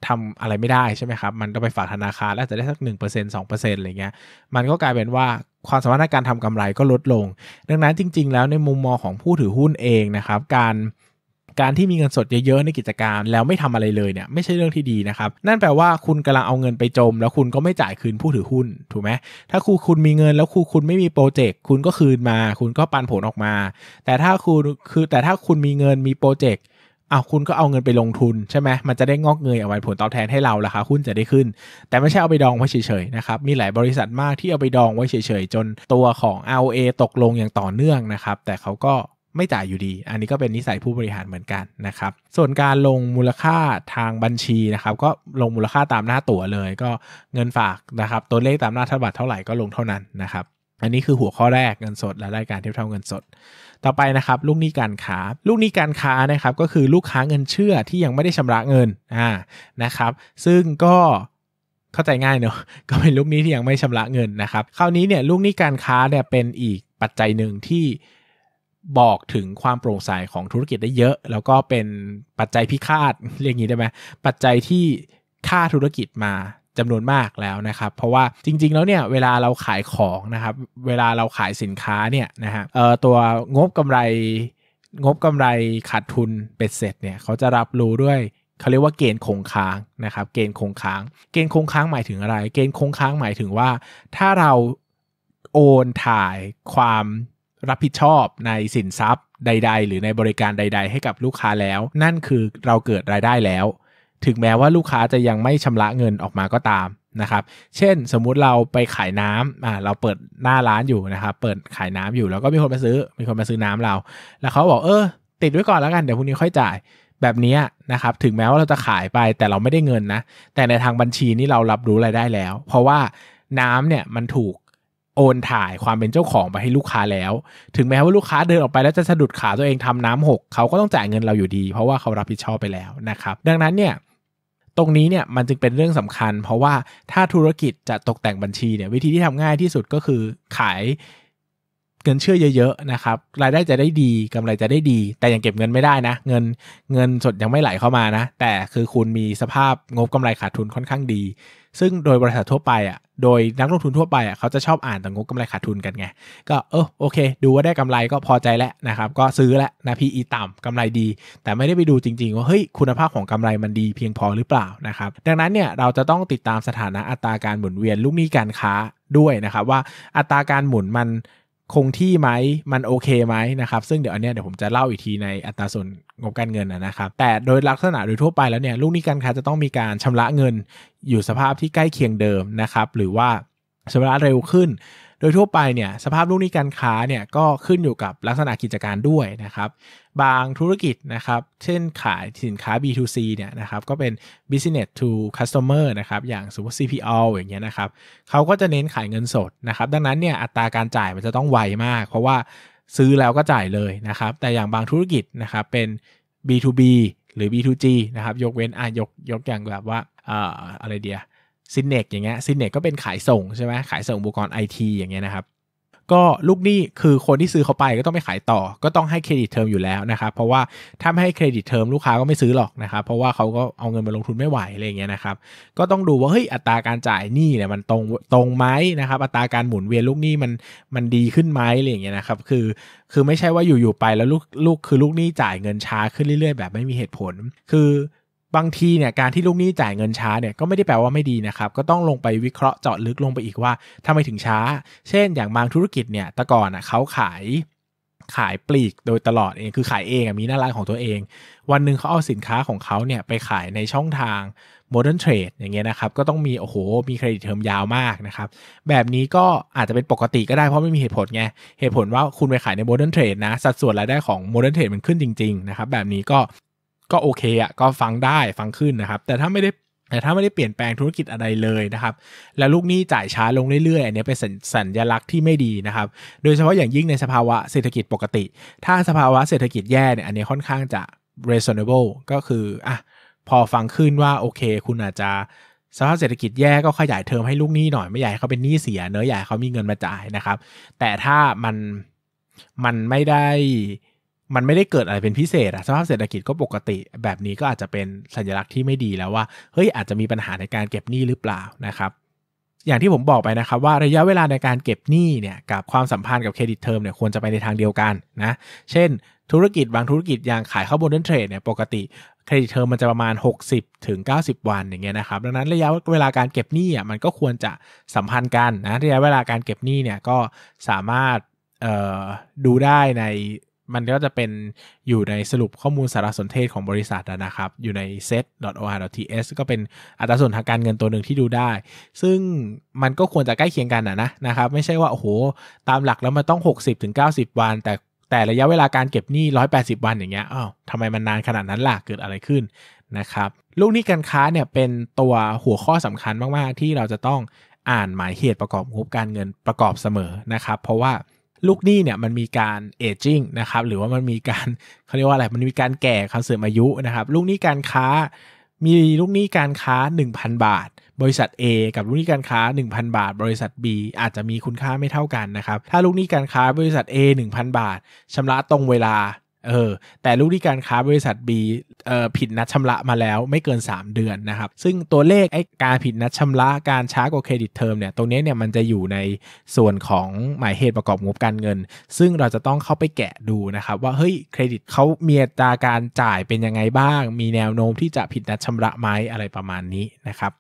ทำอะไรไม่ได้ใช่ไหมครับมันก็ไปฝากธนาคารแล้วจะได้สัก 1% 2%อะไรเงี้ยมันก็กลายเป็นว่าความสามารถในการทำกำไรก็ลดลงดังนั้นจริงๆ แล้วในมุมมองของผู้ถือหุ้นเองนะครับ การการที่มีเงินสดเยอะๆในกิจการแล้วไม่ทำอะไรเลยเนี่ยไม่ใช่เรื่องที่ดีนะครับนั่นแปลว่าคุณกำลังเอาเงินไปจม แล้วคุณก็ไม่จ่ายคืนผู้ถือหุ้นถูกไหมถ้าครูคุณมีเงินแล้วครูคุณไม่มีโปรเจกต์คุณก็คืนมา คุณก็ปันผลออกมา แต่ถ้าคุณคือแต่ถ้าคุณมีเงินมีโปรเจกต์เอาคุณก็เอาเงินไปลงทุนใช่ไหมมันจะได้งอกเงยเอาไว้ผลตอบแทนให้เราราคาหุ้นจะได้ขึ้น แต่ไม่ใช่เอาไปดองไว้เฉยๆนะครับมีหลายบริษัทมากที่เอาไปดองไว้เฉยๆจนตัวของ ROA ตกลงอย่างต่อเนื่องนะครับ แต่เขาก็ไม่จ่ายอยู่ดี อันนี้ก็เป็นนิสัยผู้บริหารเหมือนกันนะครับส่วนการลงมูลค่าทางบัญชีนะครับ ก็ลงมูลค่าตามหน้าตั๋วเลยก็เงินฝากนะครับ ตัวเลขตามหน้าธนบัตรเท่าไหร่ก็ลงเท่านั้นนะครับอันนี้คือหัวข้อแรกเงินสดและรายการเทียบเท่าเงินสด ต่อไปนะครับลูกหนี้การค้าลูกหนี้การค้านะครับ ก็คือลูกค้าเงินเชื่อที่ยังไม่ได้ชำระเงินอ่านะครับ ซึ่งก็เข้าใจง่ายเนอะก็เป็นลูกหนี้ที่ยังไม่ชำระเงินนะครับคราวนี้เนี่ยลูกหนี้การค้าเนี่ยเป็นอีกปัจจัยหนึ่งที่บอกถึงความโปร่งใสของธุรกิจได้เยอะ แล้วก็เป็นปัจจัยพิคาดเรียกงี้ได้ไหมปัจจัยที่ฆ่าธุรกิจมาจำนวนมากแล้วนะครับเพราะว่าจริงๆแล้วเนี่ย เวลาเราขายของนะครับ เวลาเราขายสินค้าเนี่ยนะฮะตัวงบกำไร งบกำไรขาดทุนเป็ดเสร็จเนี่ยเขาจะรับรู้ด้วยเขาเรียกว่าเกณฑ์คงค้างนะครับ เกณฑ์คงค้าง เกณฑ์คงค้างหมายถึงอะไร เกณฑ์คงค้างหมายถึงว่า ถ้าเราโอนถ่ายความรับผิดชอบในสินทรัพย์ใดๆ หรือในบริการใดๆ ให้กับลูกค้าแล้ว นั่นคือเราเกิดรายได้แล้วถึงแม้ว่าลูกค้าจะยังไม่ชำระเงินออกมาก็ตามนะครับ เช่นสมมุติเราไปขายน้ำาเราเปิดหน้าร้านอยู่นะครับ เปิดขายน้ำอยู่แล้วก็มีคนมาซื้อ มีคนมาซื้อน้ำเรา แล้วเขาบอกเออ ติดไว้ก่อนแล้วกันเดี๋ยวพรุ่งนี้ค่อยจ่ายแบบนี้นะครับ ถึงแม้ว่าเราจะขายไปแต่เราไม่ได้เงินนะ แต่ในทางบัญชีนี่เรารับรู้รายได้แล้ว เพราะว่าน้ำเนี่ยมันถูกโอนถ่ายความเป็นเจ้าของไปให้ลูกค้าแล้ว ถึงแม้ว่าลูกค้าเดินออกไปแล้วจะสะดุดขาตัวเองทำน้ำหกเขาก็ต้องจ่ายเงินเราอยู่ดี เพราะว่าเขารับผิดชอบไปแล้วนะครับดังนั้นเนี่ยตรงนี้เนี่ยมันจึงเป็นเรื่องสำคัญเพราะว่าถ้าธุรกิจจะตกแต่งบัญชีเนี่ยวิธีที่ทำง่ายที่สุดก็คือขายเงินเชื่อเยอะๆนะครับรายได้จะได้ดีกำไรจะได้ดี แต่ยังเก็บเงินไม่ได้นะ เงิน เงินสดยังไม่ไหลเข้ามานะ แต่คือคุณมีสภาพงบกำไรขาดทุนค่อนข้างดี ซึ่งโดยบริษัททั่วไปอ่ะ โดยนักลงทุนทั่วไปอ่ะเขาจะชอบอ่านต่งบกำไรขาดทุนกันไง ก็เออโอเค ดูว่าได้กำไรก็พอใจแล้วนะครับ ก็ซื้อแล้วนะ PE ต่ำกำไรดี แต่ไม่ได้ไปดูจริงๆ ว่าเฮ้ยคุณภาพของกำไรมันดีเพียงพอหรือเปล่านะครับ ดังนั้นเนี่ยเราจะต้องติดตามสถานะอัตราการหมุนเวียนลูกหนี้การค้าด้วยนะครับว่าอัตราการหมุนมันคงที่ไหมมันโอเคไหมนะครับ ซึ่งเดี๋ยวอันนี้เดี๋ยวผมจะเล่าอีกทีในอัตราส่วนงบการเงินนะครับ แต่โดยลักษณะโดยทั่วไปแล้วเนี่ย ลูกหนี้การค้าจะต้องมีการชำระเงิน อยู่สภาพที่ใกล้เคียงเดิมนะครับ หรือว่าชำระเร็วขึ้นโดยทั่วไปเนี่ยสภาพลูกหนี้การค้าเนี่ยก็ขึ้นอยู่กับลักษณะกิจการด้วยนะครับ บางธุรกิจนะครับเช่นขายสินค้า B2C เนี่ยนะครับก็เป็น business to customer นะครับอย่างสมมติ CPO อย่างเงี้ยนะครับเขาก็จะเน้นขายเงินสดนะครับดังนั้นเนี่ยอัตราการจ่ายมันจะต้องไวมาก เพราะว่าซื้อแล้วก็จ่ายเลยนะครับแต่อย่างบางธุรกิจนะครับเป็น B2B หรือ B2G นะครับยกเว้นอ่ะยกยกอย่างแบบว่าอ่าอะไรเดียซินเนกอย่างเงี้ยซินเนกก็เป็นขายส่งใช่ไหมขายส่งอุปกรณ์ไอทีอย่างเงี้ยนะครับ ก็ลูกหนี้คือคนที่ซื้อเขาไปก็ต้องไปขายต่อ ก็ต้องให้เครดิตเทอมอยู่แล้วนะครับเพราะว่าถ้าไม่ให้เครดิตเทอมลูกค้าก็ไม่ซื้อหรอกนะครับเพราะว่าเขาก็เอาเงินมาลงทุนไม่ไหวอะไรเงี้ยนะครับก็ต้องดูว่าเฮ้ยอัตราการจ่ายหนี้เนี่ยมันตรงตรงไหมนะครับอัตราการหมุนเวียนลูกหนี้มันมันดีขึ้นไหมอะไรเงี้ยนะครับคือคือไม่ใช่ว่าอยู่ๆไปแล้วลูกลูกคือลูกหนี้จ่ายเงินช้าขึ้นเรื่อยๆแบบไม่มีเหตุผลคือบางทีเนี่ยการที่ลูกหนี้จ่ายเงินช้าเนี่ยก็ไม่ได้แปลว่าไม่ดีนะครับก็ต้องลงไปวิเคราะห์เจาะลึกลงไปอีกว่าทำไมถึงช้า เช่นอย่างบางธุรกิจเนี่ยแต่ก่อนอ่ะเขาขาย ขายปลีกโดยตลอดเอง คือขายเองมีหน้าร้านของตัวเอง วันหนึ่งเขาเอาสินค้าของเขาเนี่ยไปขายในช่องทางโมเดิร์นเทรดอย่างเงี้ยนะครับ ก็ต้องมี โอ้โห มีเครดิตเทอมยาวมากนะครับแบบนี้ก็อาจจะเป็นปกติก็ได้เพราะไม่มีเหตุผลไงเหตุผลว่าคุณไปขายในโมเดิร์นเทรดนะสัดส่วนรายได้ของโมเดิร์นเทรดมันขึ้นจริงๆนะครับแบบนี้ก็ก็โอเคอะ่ะ ก็ฟังได้ฟังขึ้นนะครับ แต่ถ้าไม่ได้แต่ถ้าไม่ได้เปลี่ยนแปลงธุรกิจอะไรเลยนะครับ แล้วลูกหนี้จ่ายช้าลงเรื่อย ๆ อันนี้เป็นสัญญลักษณ์ที่ไม่ดีนะครับ โดยเฉพาะอย่างยิ่งในสภาวะเศรษฐกิจปกติ ถ้าสภาวะเศรษฐกิจแย่เนี่ยอันนี้ค่อนข้างจะ reasonable ก็คืออ่ะ พอฟังขึ้นว่าโอเค คุณอาจจะสภาพเศรษฐกิจแย่ก็ขยายเทอมให้ลูกหนี้หน่อยไม่อยากให้เขาเป็นหนี้เสีย เนื้อใหญ่เขามีเงินมาจ่ายนะครับ แต่ถ้ามันมันไม่ได้มันไม่ได้เกิดอะไรเป็นพิเศษอะสภาพเศรษฐกิจก็ปกติแบบนี้ก็อาจจะเป็นสัญลักษณ์ที่ไม่ดีแล้วว่าเฮ้ยอาจจะมีปัญหาในการเก็บหนี้หรือเปล่านะครับอย่างที่ผมบอกไปนะครับว่าระยะเวลาในการเก็บหนี้เนี่ยกับความสัมพันธ์กับเครดิตเทอมเนี่ยควรจะไปในทางเดียวกันนะเช่นธุรกิจบางธุรกิจอย่างขายข้าวบนดินเทรดเนี่ยปกติเครดิตเทอมมันจะประมาณ 60ถึง90 วันอย่างเงี้ยนะครับดังนั้นระยะเวลาการเก็บหนี้อ่ะมันก็ควรจะสัมพันธ์กันนะระยะเวลาการเก็บหนี้เนี่ยก็สามารถดูได้ในมันก็จะเป็นอยู่ในสรุปข้อมูลสารสนเทศของบริษัทนะครับ อยู่ใน set.or.ts ก็เป็นอัตราส่วนทางการเงินตัวหนึ่งที่ดูได้ ซึ่งมันก็ควรจะใกล้เคียงกันนะนะครับ ไม่ใช่ว่าโอ้โห ตามหลักแล้วมันต้อง 60-90 วัน แต่แต่ระยะเวลาการเก็บหนี้ 180 วันอย่างเงี้ยอ้าวทำไมมันนานขนาดนั้นล่ะเกิดอะไรขึ้นนะครับลูกหนี้การค้าเนี่ยเป็นตัวหัวข้อสำคัญมากๆ ที่เราจะต้องอ่านหมายเหตุประกอบงบการเงินประกอบเสมอนะครับเพราะว่าลูกหนี้เนี่ยมันมีการเอจิ้งนะครับหรือว่ามันมีการเขาเรียกว่าอะไรมันมีการแก่กาเสื่อมอายุนะครับลูกหนี้การค้ามีลูกหนี้การค้า 1,000 บาท บริษัท A กับลูกหนี้การค้า 1,000 บาท บริษัท B อาจจะมีคุณค่าไม่เท่ากันนะครับถ้าลูกหนี้การค้าบริษัท A 1,000บาทชำระตรงเวลาเออแต่ลูกที่การค้าบริษัท B เอ่อผิดนัดชำระมาแล้วไม่เกิน 3 เดือนนะครับซึ่งตัวเลขไอ้การผิดนัดชำระการช้ากว่าเครดิตเทอมเนี่ยตรงนี้เนี่ยมันจะอยู่ในส่วนของหมายเหตุประกอบงบการเงิน ซึ่งเราจะต้องเข้าไปแกะดูนะครับว่าเฮ้ยเครดิตเขามีอัตราการจ่ายเป็นยังไงบ้าง มีแนวโน้มที่จะผิดนัดชำระไหมอะไรประมาณนี้นะครับ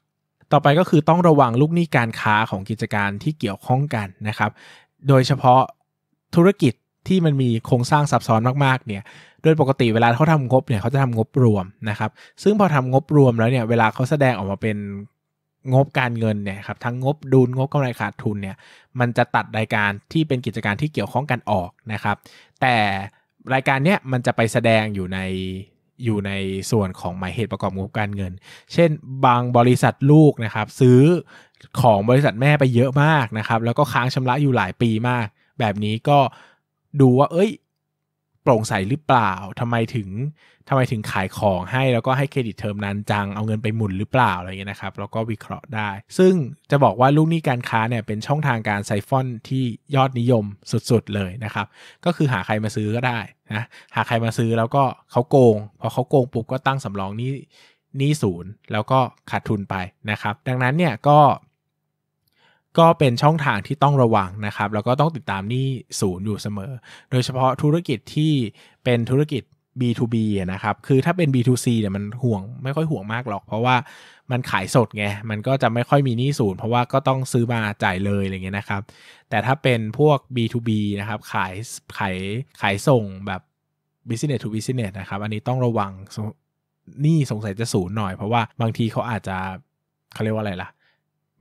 ต่อไปก็คือต้องระวังลูกหนี้การค้าของกิจการที่เกี่ยวข้องกันนะครับโดยเฉพาะธุรกิจที่มันมีโครงสร้างซับซ้อนมากๆ เนี่ย โดยปกติเวลาเขาทำงบ เนี่ยเขาจะทำงบรวมนะครับ ซึ่งพอทำงบรวมแล้วเนี่ย เวลาเขาแสดงออกมาเป็นงบการเงิน เนี่ย ครับ ทั้งงบดุลงบกำไรขาดทุน เนี่ย มันจะตัดรายการที่เป็นกิจการที่เกี่ยวข้องกันออกนะครับ แต่รายการเนี้ยมันจะไปแสดงอยู่ในอยู่ในส่วนของหมายเหตุประกอบงบการเงิน เช่น บางบริษัทลูกนะครับ ซื้อของบริษัทแม่ไปเยอะมากนะครับ แล้วก็ค้างชำระอยู่หลายปีมาก แบบนี้ก็ดูว่าเอ้ย โปร่งใสหรือเปล่าทำไมถึงทำไมถึงขายของให้ แล้วก็ให้เครดิตเทอมนานจังเอาเงินไปหมุนหรือเปล่าอะไรเงี้ยนะครับแล้วก็วิเคราะห์ได้ ซึ่งจะบอกว่าลูกหนี้การค้าเนี่ยเป็นช่องทางการไซฟอนที่ยอดนิยมสุดๆเลยนะครับ ก็คือหาใครมาซื้อก็ได้นะหาใครมาซื้อแล้วก็เขาโกงพอเขาโกงปุ๊บก็ตั้งสำรองนี้นี้ศูนย์ แล้วก็ขาดทุนไปนะครับดังนั้นเนี่ยก็ก็เป็นช่องทางที่ต้องระวังนะครับแล้วก็ต้องติดตามหนี้ศูนย์อยู่เสมอ โดยเฉพาะธุรกิจที่เป็นธุรกิจ B2B นะครับคือถ้าเป็น B2C เนี่ยมันห่วงไม่ค่อยห่วงมากหรอก เพราะว่ามันขายสดไงมันก็จะไม่ค่อยมีหนี้ศูนย์ เพราะว่าก็ต้องซื้อมาจ่ายเลยอะไรเงี้ยนะครับ แต่ถ้าเป็นพวก B2B นะครับขายขายขายส่งแบบ business to business นะครับอันนี้ต้องระวังหนี้สงสัยจะศูนย์หน่อย เพราะว่าบางทีเขาอาจจะเขาเรียกว่าอะไรล่ะ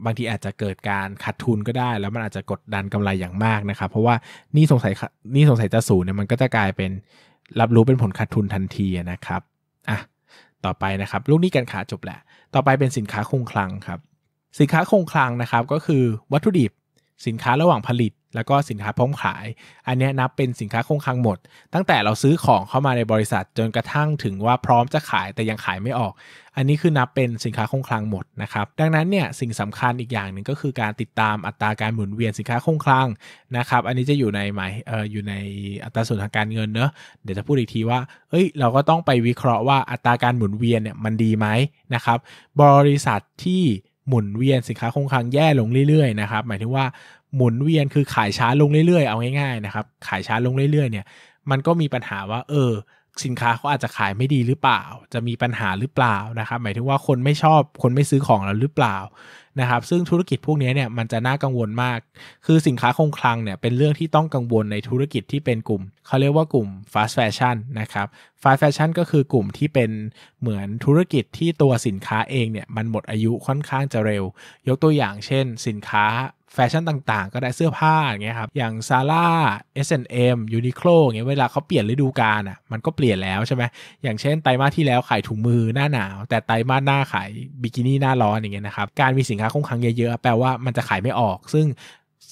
บางทีอาจจะเกิดการขาดทุนก็ได้ แล้วมันอาจจะกดดันกำไรอย่างมากนะครับ เพราะว่านี่สงสัยนี่สงสัยจะสูญเนี่ยมันก็จะกลายเป็นรับรู้เป็นผลขาดทุนทันทีนะครับอ่ะต่อไปนะครับ ลูกนี้การขาจบแหละต่อไปเป็นสินค้าคงคลังครับ สินค้าคงคลังนะครับ ก็คือวัตถุดิบสินค้าระหว่างผลิตแล้วก็สินค้าพร้อมขาย อันนี้นับเป็นสินค้าคงคลังหมด ตั้งแต่เราซื้อของเข้ามาในบริษัท จนกระทั่งถึงว่าพร้อมจะขายแต่ยังขายไม่ออก อันนี้คือนับเป็นสินค้าคงคลังหมดนะครับ ดังนั้นเนี่ย สิ่งสำคัญอีกอย่างหนึ่งก็คือการติดตามอัตราการหมุนเวียนสินค้าคงคลังนะครับ อันนี้จะอยู่ในหมายเอ่ออยู่ในอัตราส่วนทางการเงินเนอะเดี๋ยวจะพูดอีกทีว่าเอ้ยเราก็ต้องไปวิเคราะห์ว่าอัตราการหมุนเวียนเนี่ยมันดีไหมนะครับ บริษัทที่หมุนเวียนสินค้าคงคลังแย่ลงเรื่อยๆนะครับหมายถึงว่าหมุนเวียนคือขายช้าลงเรื่อยๆ เอาง่ายๆ นะครับ ขายช้าลงเรื่อยๆ เนี่ย มันก็มีปัญหาว่า เออ สินค้าเขาอาจจะขายไม่ดีหรือเปล่า จะมีปัญหาหรือเปล่านะครับ หมายถึงว่าคนไม่ชอบ คนไม่ซื้อของเราหรือเปล่านะครับ ซึ่งธุรกิจพวกนี้เนี่ย มันจะน่ากังวลมาก คือสินค้าคงคลังเนี่ย เป็นเรื่องที่ต้องกังวลในธุรกิจที่เป็นกลุ่ม เขาเรียกว่ากลุ่มฟาสแฟชั่นนะครับฟาสแฟชั่นก็คือกลุ่มที่เป็นเหมือนธุรกิจที่ตัวสินค้าเองเนี่ย มันหมดอายุค่อนข้างจะเร็ว ยกตัวอย่างเช่น สินค้าแฟชั่นต่างๆ ก็ได้เสื้อผ้า อย่างเงี้ยครับ อย่างซาร่า S&M Uniqlo เงี้ยเวลาเขาเปลี่ยนฤดูกาลอ่ะ มันก็เปลี่ยนแล้วใช่ไหม อย่างเช่นไตรมาสที่แล้วขายถุงมือหน้าหนาว แต่ไตรมาสหน้าขายบิกินี่หน้าร้อนอย่างเงี้ยนะครับ การมีสินค้าคงคลังเยอะ ๆ แปลว่ามันจะขายไม่ออก ซึ่ง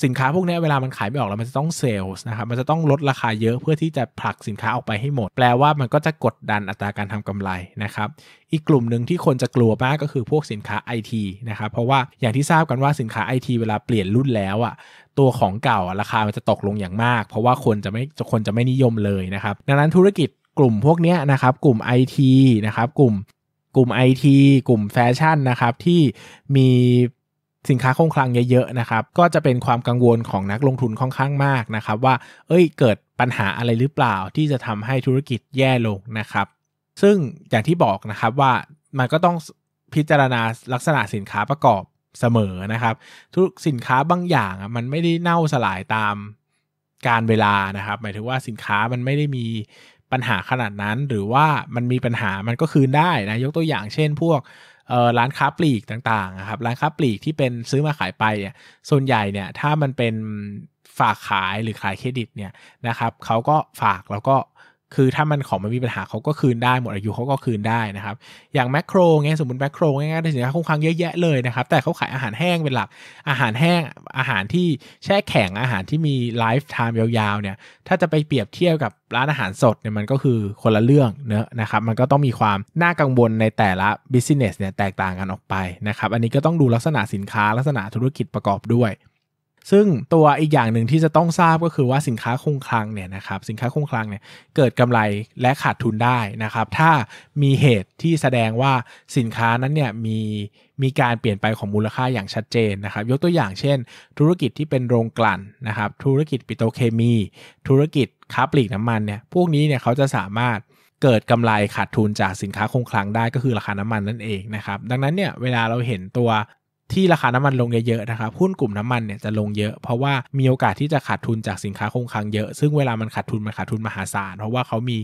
สินค้าพวกนี้เวลามันขายไม่ออกแล้วมันจะต้องเซลล์นะครับ มันจะต้องลดราคาเยอะเพื่อที่จะผลักสินค้าออกไปให้หมด แปลว่ามันก็จะกดดันอัตราการทำกำไรนะครับอีกกลุ่มหนึ่งที่คนจะกลัวมากก็คือพวกสินค้า IT นะครับเพราะว่าอย่างที่ทราบกันว่าสินค้า IT เวลาเปลี่ยนรุ่นแล้วอ่ะตัวของเก่าราคามันจะตกลงอย่างมาก เพราะว่าคนจะไม่คนจะไม่นิยมเลยนะครับดังนั้นธุรกิจกลุ่มพวกนี้นะครับกลุ่ม IT นะครับกลุ่มกลุ่ม IT กลุ่มแฟชั่นนะครับที่มีสินค้าคงคลังเยอะๆนะครับก็จะเป็นความกังวลของนักลงทุนค่อนข้างมากนะครับ ว่าเอ้ยเกิดปัญหาอะไรหรือเปล่าที่จะทำให้ธุรกิจแย่ลงนะครับ ซึ่งอย่างที่บอกนะครับว่ามันก็ต้องพิจารณาลักษณะสินค้าประกอบเสมอนะครับ ทุกสินค้าบางอย่างมันไม่ได้เน่าสลายตามการเวลานะครับหมายถึงว่าสินค้ามันไม่ได้มีปัญหาขนาดนั้น หรือว่ามันมีปัญหามันก็คืนได้นะยกตัวอย่างเช่น พวกร้านค้าปลีกต่างๆนะครับร้านค้าปลีกที่เป็นซื้อมาขายไปเนี่ยส่วนใหญ่เนี่ยถ้ามันเป็นฝากขายหรือขายเครดิตเนี่ยนะครับเขาก็ฝากแล้วก็คือถ้ามันของมันมีปัญหาเขาก็คืนได้หมดอายุเขาก็คืนได้นะครับอย่างแมคโครเงี้ยสมมติแมคโครง่ายๆได้สินค้าคงค้างเยอะแยะเลยนะครับแต่เขาขายอาหารแห้งเป็นหลักอาหารแห้งอาหารที่แช่แข็งอาหารที่มีไลฟ์ไทม์ยาวๆเนี่ยถ้าจะไปเปรียบเทียบกับร้านอาหารสดเนี่ยมันก็คือคนละเรื่องเนอะนะครับมันก็ต้องมีความน่ากังวลในแต่ละบิสเนสเนี่ยแตกต่างกันออกไปนะครับอันนี้ก็ต้องดูลักษณะสินค้าลักษณะธุรกิจประกอบด้วยซึ่งตัวอีกอย่างหนึ่งที่จะต้องทราบก็คือว่าสินค้าคงคลังเนี่ยนะครับสินค้าคงคลังเนี่ยเกิดกำไรและขาดทุนได้นะครับ ถ้ามีเหตุที่แสดงว่าสินค้านั้นเนี่ยมีมีการเปลี่ยนไปของมูลค่าอย่างชัดเจนนะครับ ยกตัวอย่างเช่น ธุรกิจที่เป็นโรงกลั่นนะครับธุรกิจปิโตเคมี ธุรกิจค้าปลีกน้ำมันเนี่ยพวกนี้เนี่ยเขาจะสามารถเกิดกำไรขาดทุนจากสินค้าคงคลังได้ก็คือราคาน้ำมันนั่นเองนะครับดังนั้นเนี่ยเวลาเราเห็นตัวที่ราคาน้ำมันลงเยอะๆนะครับหุ้นกลุ่มน้ำมันเนี่ยจะลงเยอะ เพราะว่ามีโอกาสที่จะขาดทุนจากสินค้าคงคลังเยอะซึ่งเวลามันขาดทุนมันขาดทุนมหาศาลเพราะว่าเขามี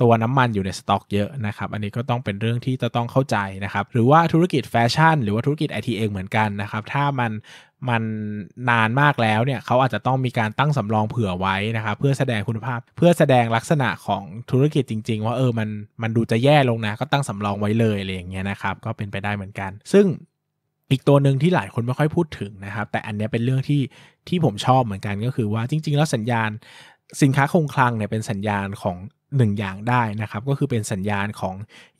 ตัวน้ำมันอยู่ในสต็อกเยอะนะครับอันนี้ก็ต้องเป็นเรื่องที่จะต้องเข้าใจนะครับหรือว่าธุรกิจแฟชั่น หรือว่าธุรกิจไอทีเองเหมือนกันนะครับถ้ามันมันนานมากแล้วเนี่ยเขาอาจจะต้องมีการตั้งสำรองเผื่อไว้นะครับเพื่อแสดงคุณภาพเพื่อแสดงลักษณะของธุรกิจจริง ๆ ว่าเออมันมันดูจะแย่ลงนะ ก็ตั้งสำรองไว้เลยอะไรอย่างเงี้ยนะครับก็เป็นไปได้เหมือนกัน ซึ่งอีกตัวหนึ่งที่หลายคนไม่ค่อยพูดถึงนะครับแต่อันนี้เป็นเรื่องที่ที่ผมชอบเหมือนกันก็คือว่าจริง ๆ แล้วสัญญาณสินค้าคงคลังเนี่ยเป็นสัญญาณของหนึ่งอย่างได้นะครับก็คือเป็นสัญญาณของ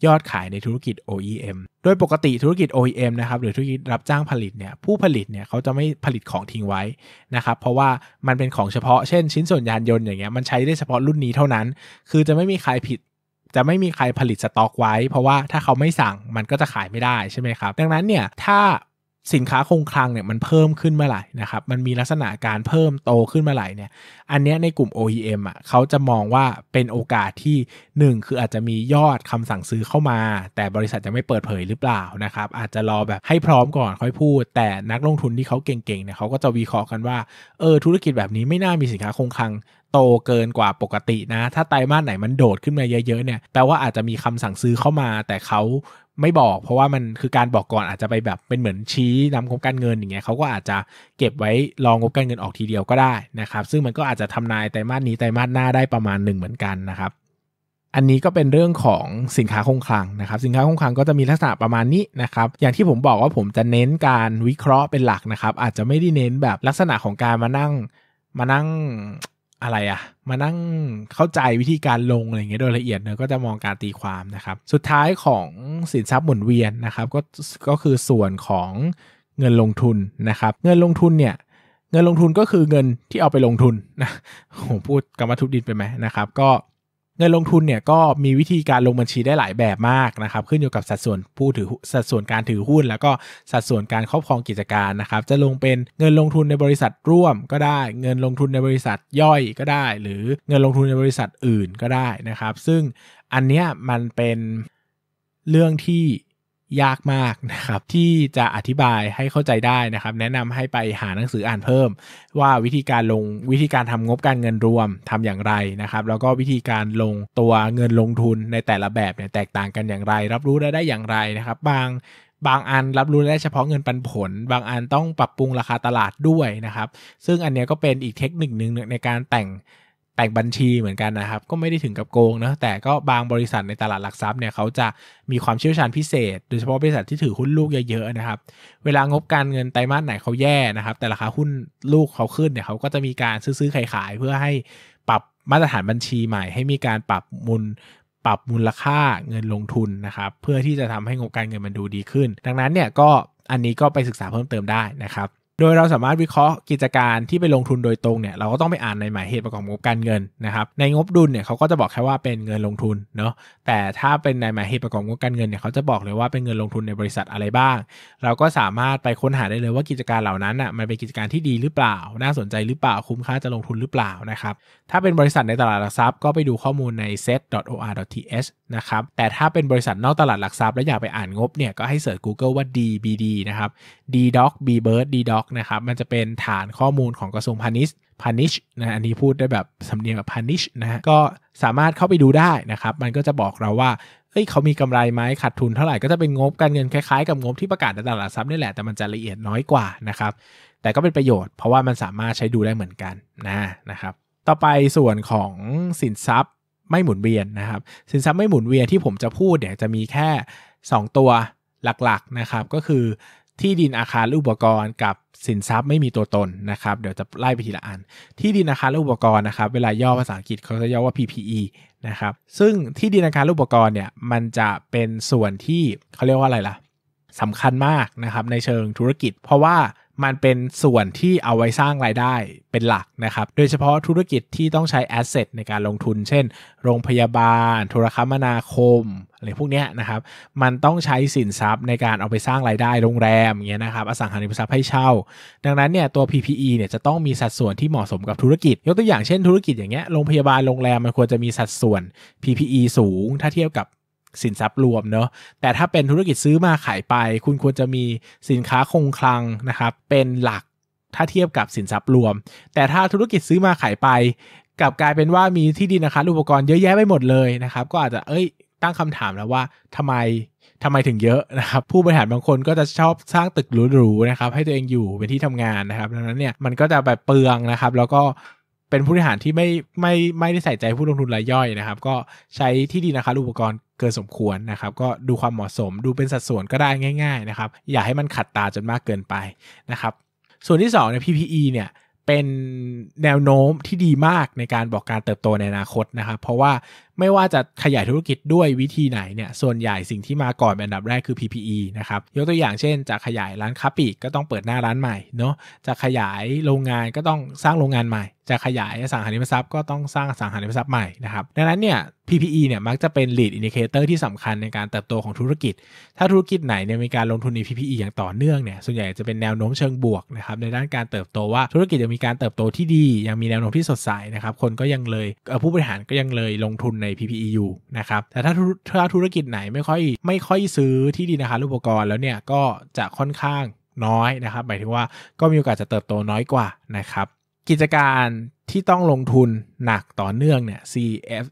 ยอดขายในธุรกิจ OEM โดยปกติธุรกิจ OEM นะครับหรือธุรกิจรับจ้างผลิตเนี่ยผู้ผลิตเนี่ยเขาจะไม่ผลิตของทิ้งไว้นะครับเพราะว่ามันเป็นของเฉพาะเช่นชิ้นส่วนยานยนต์อย่างเงี้ยมันใช้ได้เฉพาะรุ่นนี้เท่านั้น คือจะไม่มีใครผิดจะไม่มีใครผลิตสต็อกไว้ เพราะว่าถ้าเขาไม่สั่งมันก็จะขายไม่ได้ใช่ไหมครับ ดังนั้นเนี่ยถ้าสินค้าคงคลังเนี่ยมันเพิ่มขึ้นเมื่อไหร่นะครับมันมีลักษณะการเพิ่มโตขึ้นเมื่อไหร่เนี่ยอันนี้ในกลุ่ม OEM อ่ะเขาจะมองว่าเป็นโอกาสที่ 1 คืออาจจะมียอดคำสั่งซื้อเข้ามา แต่บริษัทจะไม่เปิดเผยหรือเปล่านะครับอาจจะรอแบบให้พร้อมก่อนค่อยพูดแต่นักลงทุนที่เขาเก่งๆเนี่ยเขาก็จะวิเคราะห์กันว่าเออธุรกิจแบบนี้ไม่น่ามีสินค้าคงคลังโตเกินกว่าปกตินะ ถ้าไตรมาสไหนมันโดดขึ้นมาเยอะๆเนี่ย แปลว่าอาจจะมีคำสั่งซื้อเข้ามา แต่เขาไม่บอก เพราะว่ามันคือการบอกก่อนอาจจะไปแบบเป็นเหมือนชี้นำงบการเงินอย่างเงี้ยเขาก็อาจจะเก็บไว้รองงบการเงินออกทีเดียวก็ได้นะครับ ซึ่งมันก็อาจจะทำนายไตรมาสนี้ไตรมาสหน้าได้ประมาณหนึ่งเหมือนกันนะครับ อันนี้ก็เป็นเรื่องของสินค้าคงคลังนะครับ สินค้าคงคลังก็จะมีลักษณะประมาณนี้นะครับ อย่างที่ผมบอกว่าผมจะเน้นการวิเคราะห์เป็นหลักนะครับ อาจจะไม่ได้เน้นแบบลักษณะของการมานั่งมานั่งอะไรอะมานั่งเข้าใจวิธีการลงอะไรเงี้ยโดยละเอียดเนี่ยก็จะมองการตีความนะครับสุดท้ายของสินทรัพย์หมุนเวียนนะครับก็ก็คือส่วนของเงินลงทุนนะครับเงินลงทุนเนี่ยเงินลงทุนก็คือเงินที่เอาไปลงทุนนะผมพูดกรรมทุบดินไปไหมนะครับก็งินลงทุนเนี่ยก็มีวิธีการลงบัญชีได้หลายแบบมากนะครับขึ้นอยู่กับสัดส่วนผู้ถือสัดส่วนการถือหุ้น แล้วก็สัดส่วนการครอบครองกิจการนะครับ จะลงเป็นเงินลงทุนในบริษัทร่วม ก็ได้ เงินลงทุนในบริษัทย่อยก็ได้ หรือเงินลงทุนในบริษัทอื่นก็ได้นะครับ ซึ่งอันเนี้ยมันเป็นเรื่องที่ยากมากนะครับ ที่จะอธิบายให้เข้าใจได้นะครับ แนะนำให้ไปหาหนังสืออ่านเพิ่ม ว่าวิธีการลงวิธีการทำงบการเงินรวมทำอย่างไรนะครับ แล้วก็วิธีการลงตัวเงินลงทุนในแต่ละแบบเนี่ยแตกต่างกันอย่างไร รับรู้ได้ได้อย่างไรนะครับ บางบางอันรับรู้ได้เฉพาะเงินปันผล บางอันต้องปรับปรุงราคาตลาดด้วยนะครับ ซึ่งอันนี้ก็เป็นอีกเทคนิคหนึ่งในการแต่งแตกบัญชีเหมือนกันนะครับ ก็ไม่ได้ถึงกับโกงนะแต่ก็บางบริษัทในตลาดหลักทรัพย์เนี่ยเขาจะมีความเชี่ยวชาญพิเศษ โดยเฉพาะบริษัทที่ถือหุ้นลูกเยอะๆนะครับ เวลางบการเงินไตรมาสไหนเขาแย่นะครับ แต่ราคาหุ้นลูกเขาขึ้นเนี่ยเขาก็จะมีการซื้อๆขายๆเพื่อให้ปรับมาตรฐานบัญชีใหม่ให้มีการปรับมูลปรับมูลค่าเงินลงทุนนะครับเพื่อที่จะทำให้งบการเงินมันดูดีขึ้น ดังนั้นเนี่ยก็อันนี้ก็ไปศึกษาเพิ่มเติมได้นะครับโดยเราสามารถวิเคราะห์กิจการที่ไปลงทุนโดยตรงเนี่ย เราก็ต้องไปอ่านในหมายเหตุประกอบงบการเงินนะครับ ในงบดุลเนี่ยเขาก็จะบอกแค่ว่าเป็นเงินลงทุนเนาะแต่ถ้าเป็นในหมายเหตุประกอบงบการเงินเนี่ยเขาจะบอกเลยว่าเป็นเงินลงทุนในบริษัทอะไรบ้าง เราก็สามารถไปค้นหาได้เลยว่ากิจการเหล่านั้นอ่ะมันเป็นกิจการที่ดีหรือเปล่า น่าสนใจหรือเปล่าคุ้มค่าจะลงทุนหรือเปล่านะครับถ้าเป็นบริษัทในตลาดหลักทรัพย์ ก็ไปดูข้อมูลใน set.or.th นะครับ แต่ถ้าเป็นบริษัทนอกตลาดหลักทรัพย์แล้วอยากไปอ่านงบเนี่ยก็ให้เสิร์ช Google ว่า DBD นะครับ DDoc BBird DDoc นะครับ มันจะเป็นฐานข้อมูลของกระทรวงพาณิชย์ พาณิชนะอันนี้พูดได้แบบสำเนียงแบบพาณิชนะฮะ ก็สามารถเข้าไปดูได้นะครับ มันก็จะบอกเราว่าเอ้ยเขามีกำไรไหมขาดทุนเท่าไหร่ ก็จะเป็นงบการเงินคล้ายๆกับงบที่ประกาศในตลาดหลักทรัพย์นี่แหละ แต่มันจะละเอียดน้อยกว่านะครับ แต่ก็เป็นประโยชน์เพราะว่ามันสามารถใช้ดูได้เหมือนกันนะนะครับต่อไปส่วนของสินทรัพย์ไม่หมุนเวียนนะครับสินทรัพย์ไม่หมุนเวียนที่ผมจะพูดเนี่ยจะมีแค่ 2 ตัวหลักๆนะครับก็คือที่ดินอาคารอุปกรณ์ กับสินทรัพย์ไม่มีตัวตนนะครับ เดี๋ยวจะไล่ไปทีละอัน ที่ดินอาคารอุปกรณ์นะครับเวลาย่อภาษาอังกฤษ เขาจะย่อว่า PPE นะครับซึ่งที่ดินอาคารอุปกรณ์เนี่ยมันจะเป็นส่วนที่เขาเรียกว่าอะไรล่ะสำคัญมากนะครับในเชิงธุรกิจ เพราะว่ามันเป็นส่วนที่เอาไว้สร้างรายได้เป็นหลักนะครับ โดยเฉพาะธุรกิจที่ต้องใช้แอสเซทในการลงทุน เช่น โรงพยาบาลโทรคมนาคม อะไรพวกนี้นะครับ มันต้องใช้สินทรัพย์ในการเอาไปสร้างรายได้โรงแรมเงี้ยนะครับ อสังหาริมทรัพย์ให้เช่า ดังนั้นเนี่ย ตัว PPE เนี่ย จะต้องมีสัดส่วนที่เหมาะสมกับธุรกิจ ยกตัวอย่างเช่น ธุรกิจอย่างเงี้ย โรงพยาบาล โรงแรม มันควรจะมีสัดส่วน PPE สูง ถ้าเทียบกับสินทรัพย์รวมเนาะแต่ถ้าเป็นธุรกิจซื้อมาขายไปคุณควรจะมีสินค้าคงคลังนะครับ เป็นหลักถ้าเทียบกับสินทรัพย์รวม แต่ถ้าธุรกิจซื้อมาขายไป กลับกลายเป็นว่ามีที่ดินอาคารอุปกรณ์เยอะแยะไปหมดเลยนะครับ ก็อาจจะเอ้ย ตั้งคำถามแล้วว่า ทำไมทำไมถึงเยอะนะครับ ผู้บริหารบางคนก็จะชอบสร้างตึกหรูๆนะครับ ให้ตัวเองอยู่เป็นที่ทำงานนะครับ ดังนั้นเนี่ยมันก็จะแบบเปลืองนะครับ แล้วก็เป็นผู้บริหารที่ไม่ไม่ไม่ได้ใส่ใจผู้ลงทุนรายย่อยนะครับ ก็ใช้ที่ดีนะคะอุปกรณ์เกินสมควรนะครับ ก็ดูความเหมาะสมดูเป็นสัดส่วนก็ได้ง่ายๆนะครับอย่าให้มันขัดตาจนมากเกินไปนะครับ ส่วนที่2เนี่ย PPE เนี่ยเป็นแนวโน้มที่ดีมากในการบอกการเติบโตในอนาคตนะครับเพราะว่าไม่ว่าจะขยายธุรกิจด้วยวิธีไหนเนี่ยส่วนใหญ่สิ่งที่มาก่อนเป็นอันดับแรกคือ PPE นะครับยกตัวอย่างเช่นจะขยายร้านค้าปลีกก็ต้องเปิดหน้าร้านใหม่เนาะจะขยายโรงงานก็ต้องสร้างโรงงานใหม่ จะขยายสังหาริมทรัพย์ ก็ต้องสร้างสังหาริมทรัพย์ใหม่นะครับดังนั้นเนี่ย PPE เนี่ยมักจะเป็น lead indicator ที่สำคัญในการเติบโตของธุรกิจ ถ้าธุรกิจไหนเนี่ยมีการลงทุนใน PPE อย่างต่อเนื่องเนี่ยส่วนใหญ่จะเป็นแนวโน้มเชิงบวกนะครับในด้านการเติบโตว่าธุรกิจจะมีการเติบโตที่ดี ยังมีแนวโน้มที่สดใสนะครับคนก็ยังเลยผู้บริหารก็ยังเลยลงทุนใน PPEU นะครับ แต่ถ้าถ้าธุรกิจไหนไม่ค่อยไม่ค่อยซื้อที่ดินอาคารอุปกรณ์แล้วเนี่ยก็จะค่อนข้างน้อยนะครับหมายถึงว่าก็มีโอกาสจะเติบโตน้อยกว่านะครับกิจการที่ต้องลงทุนหนักต่อเนื่องเนี่ย CF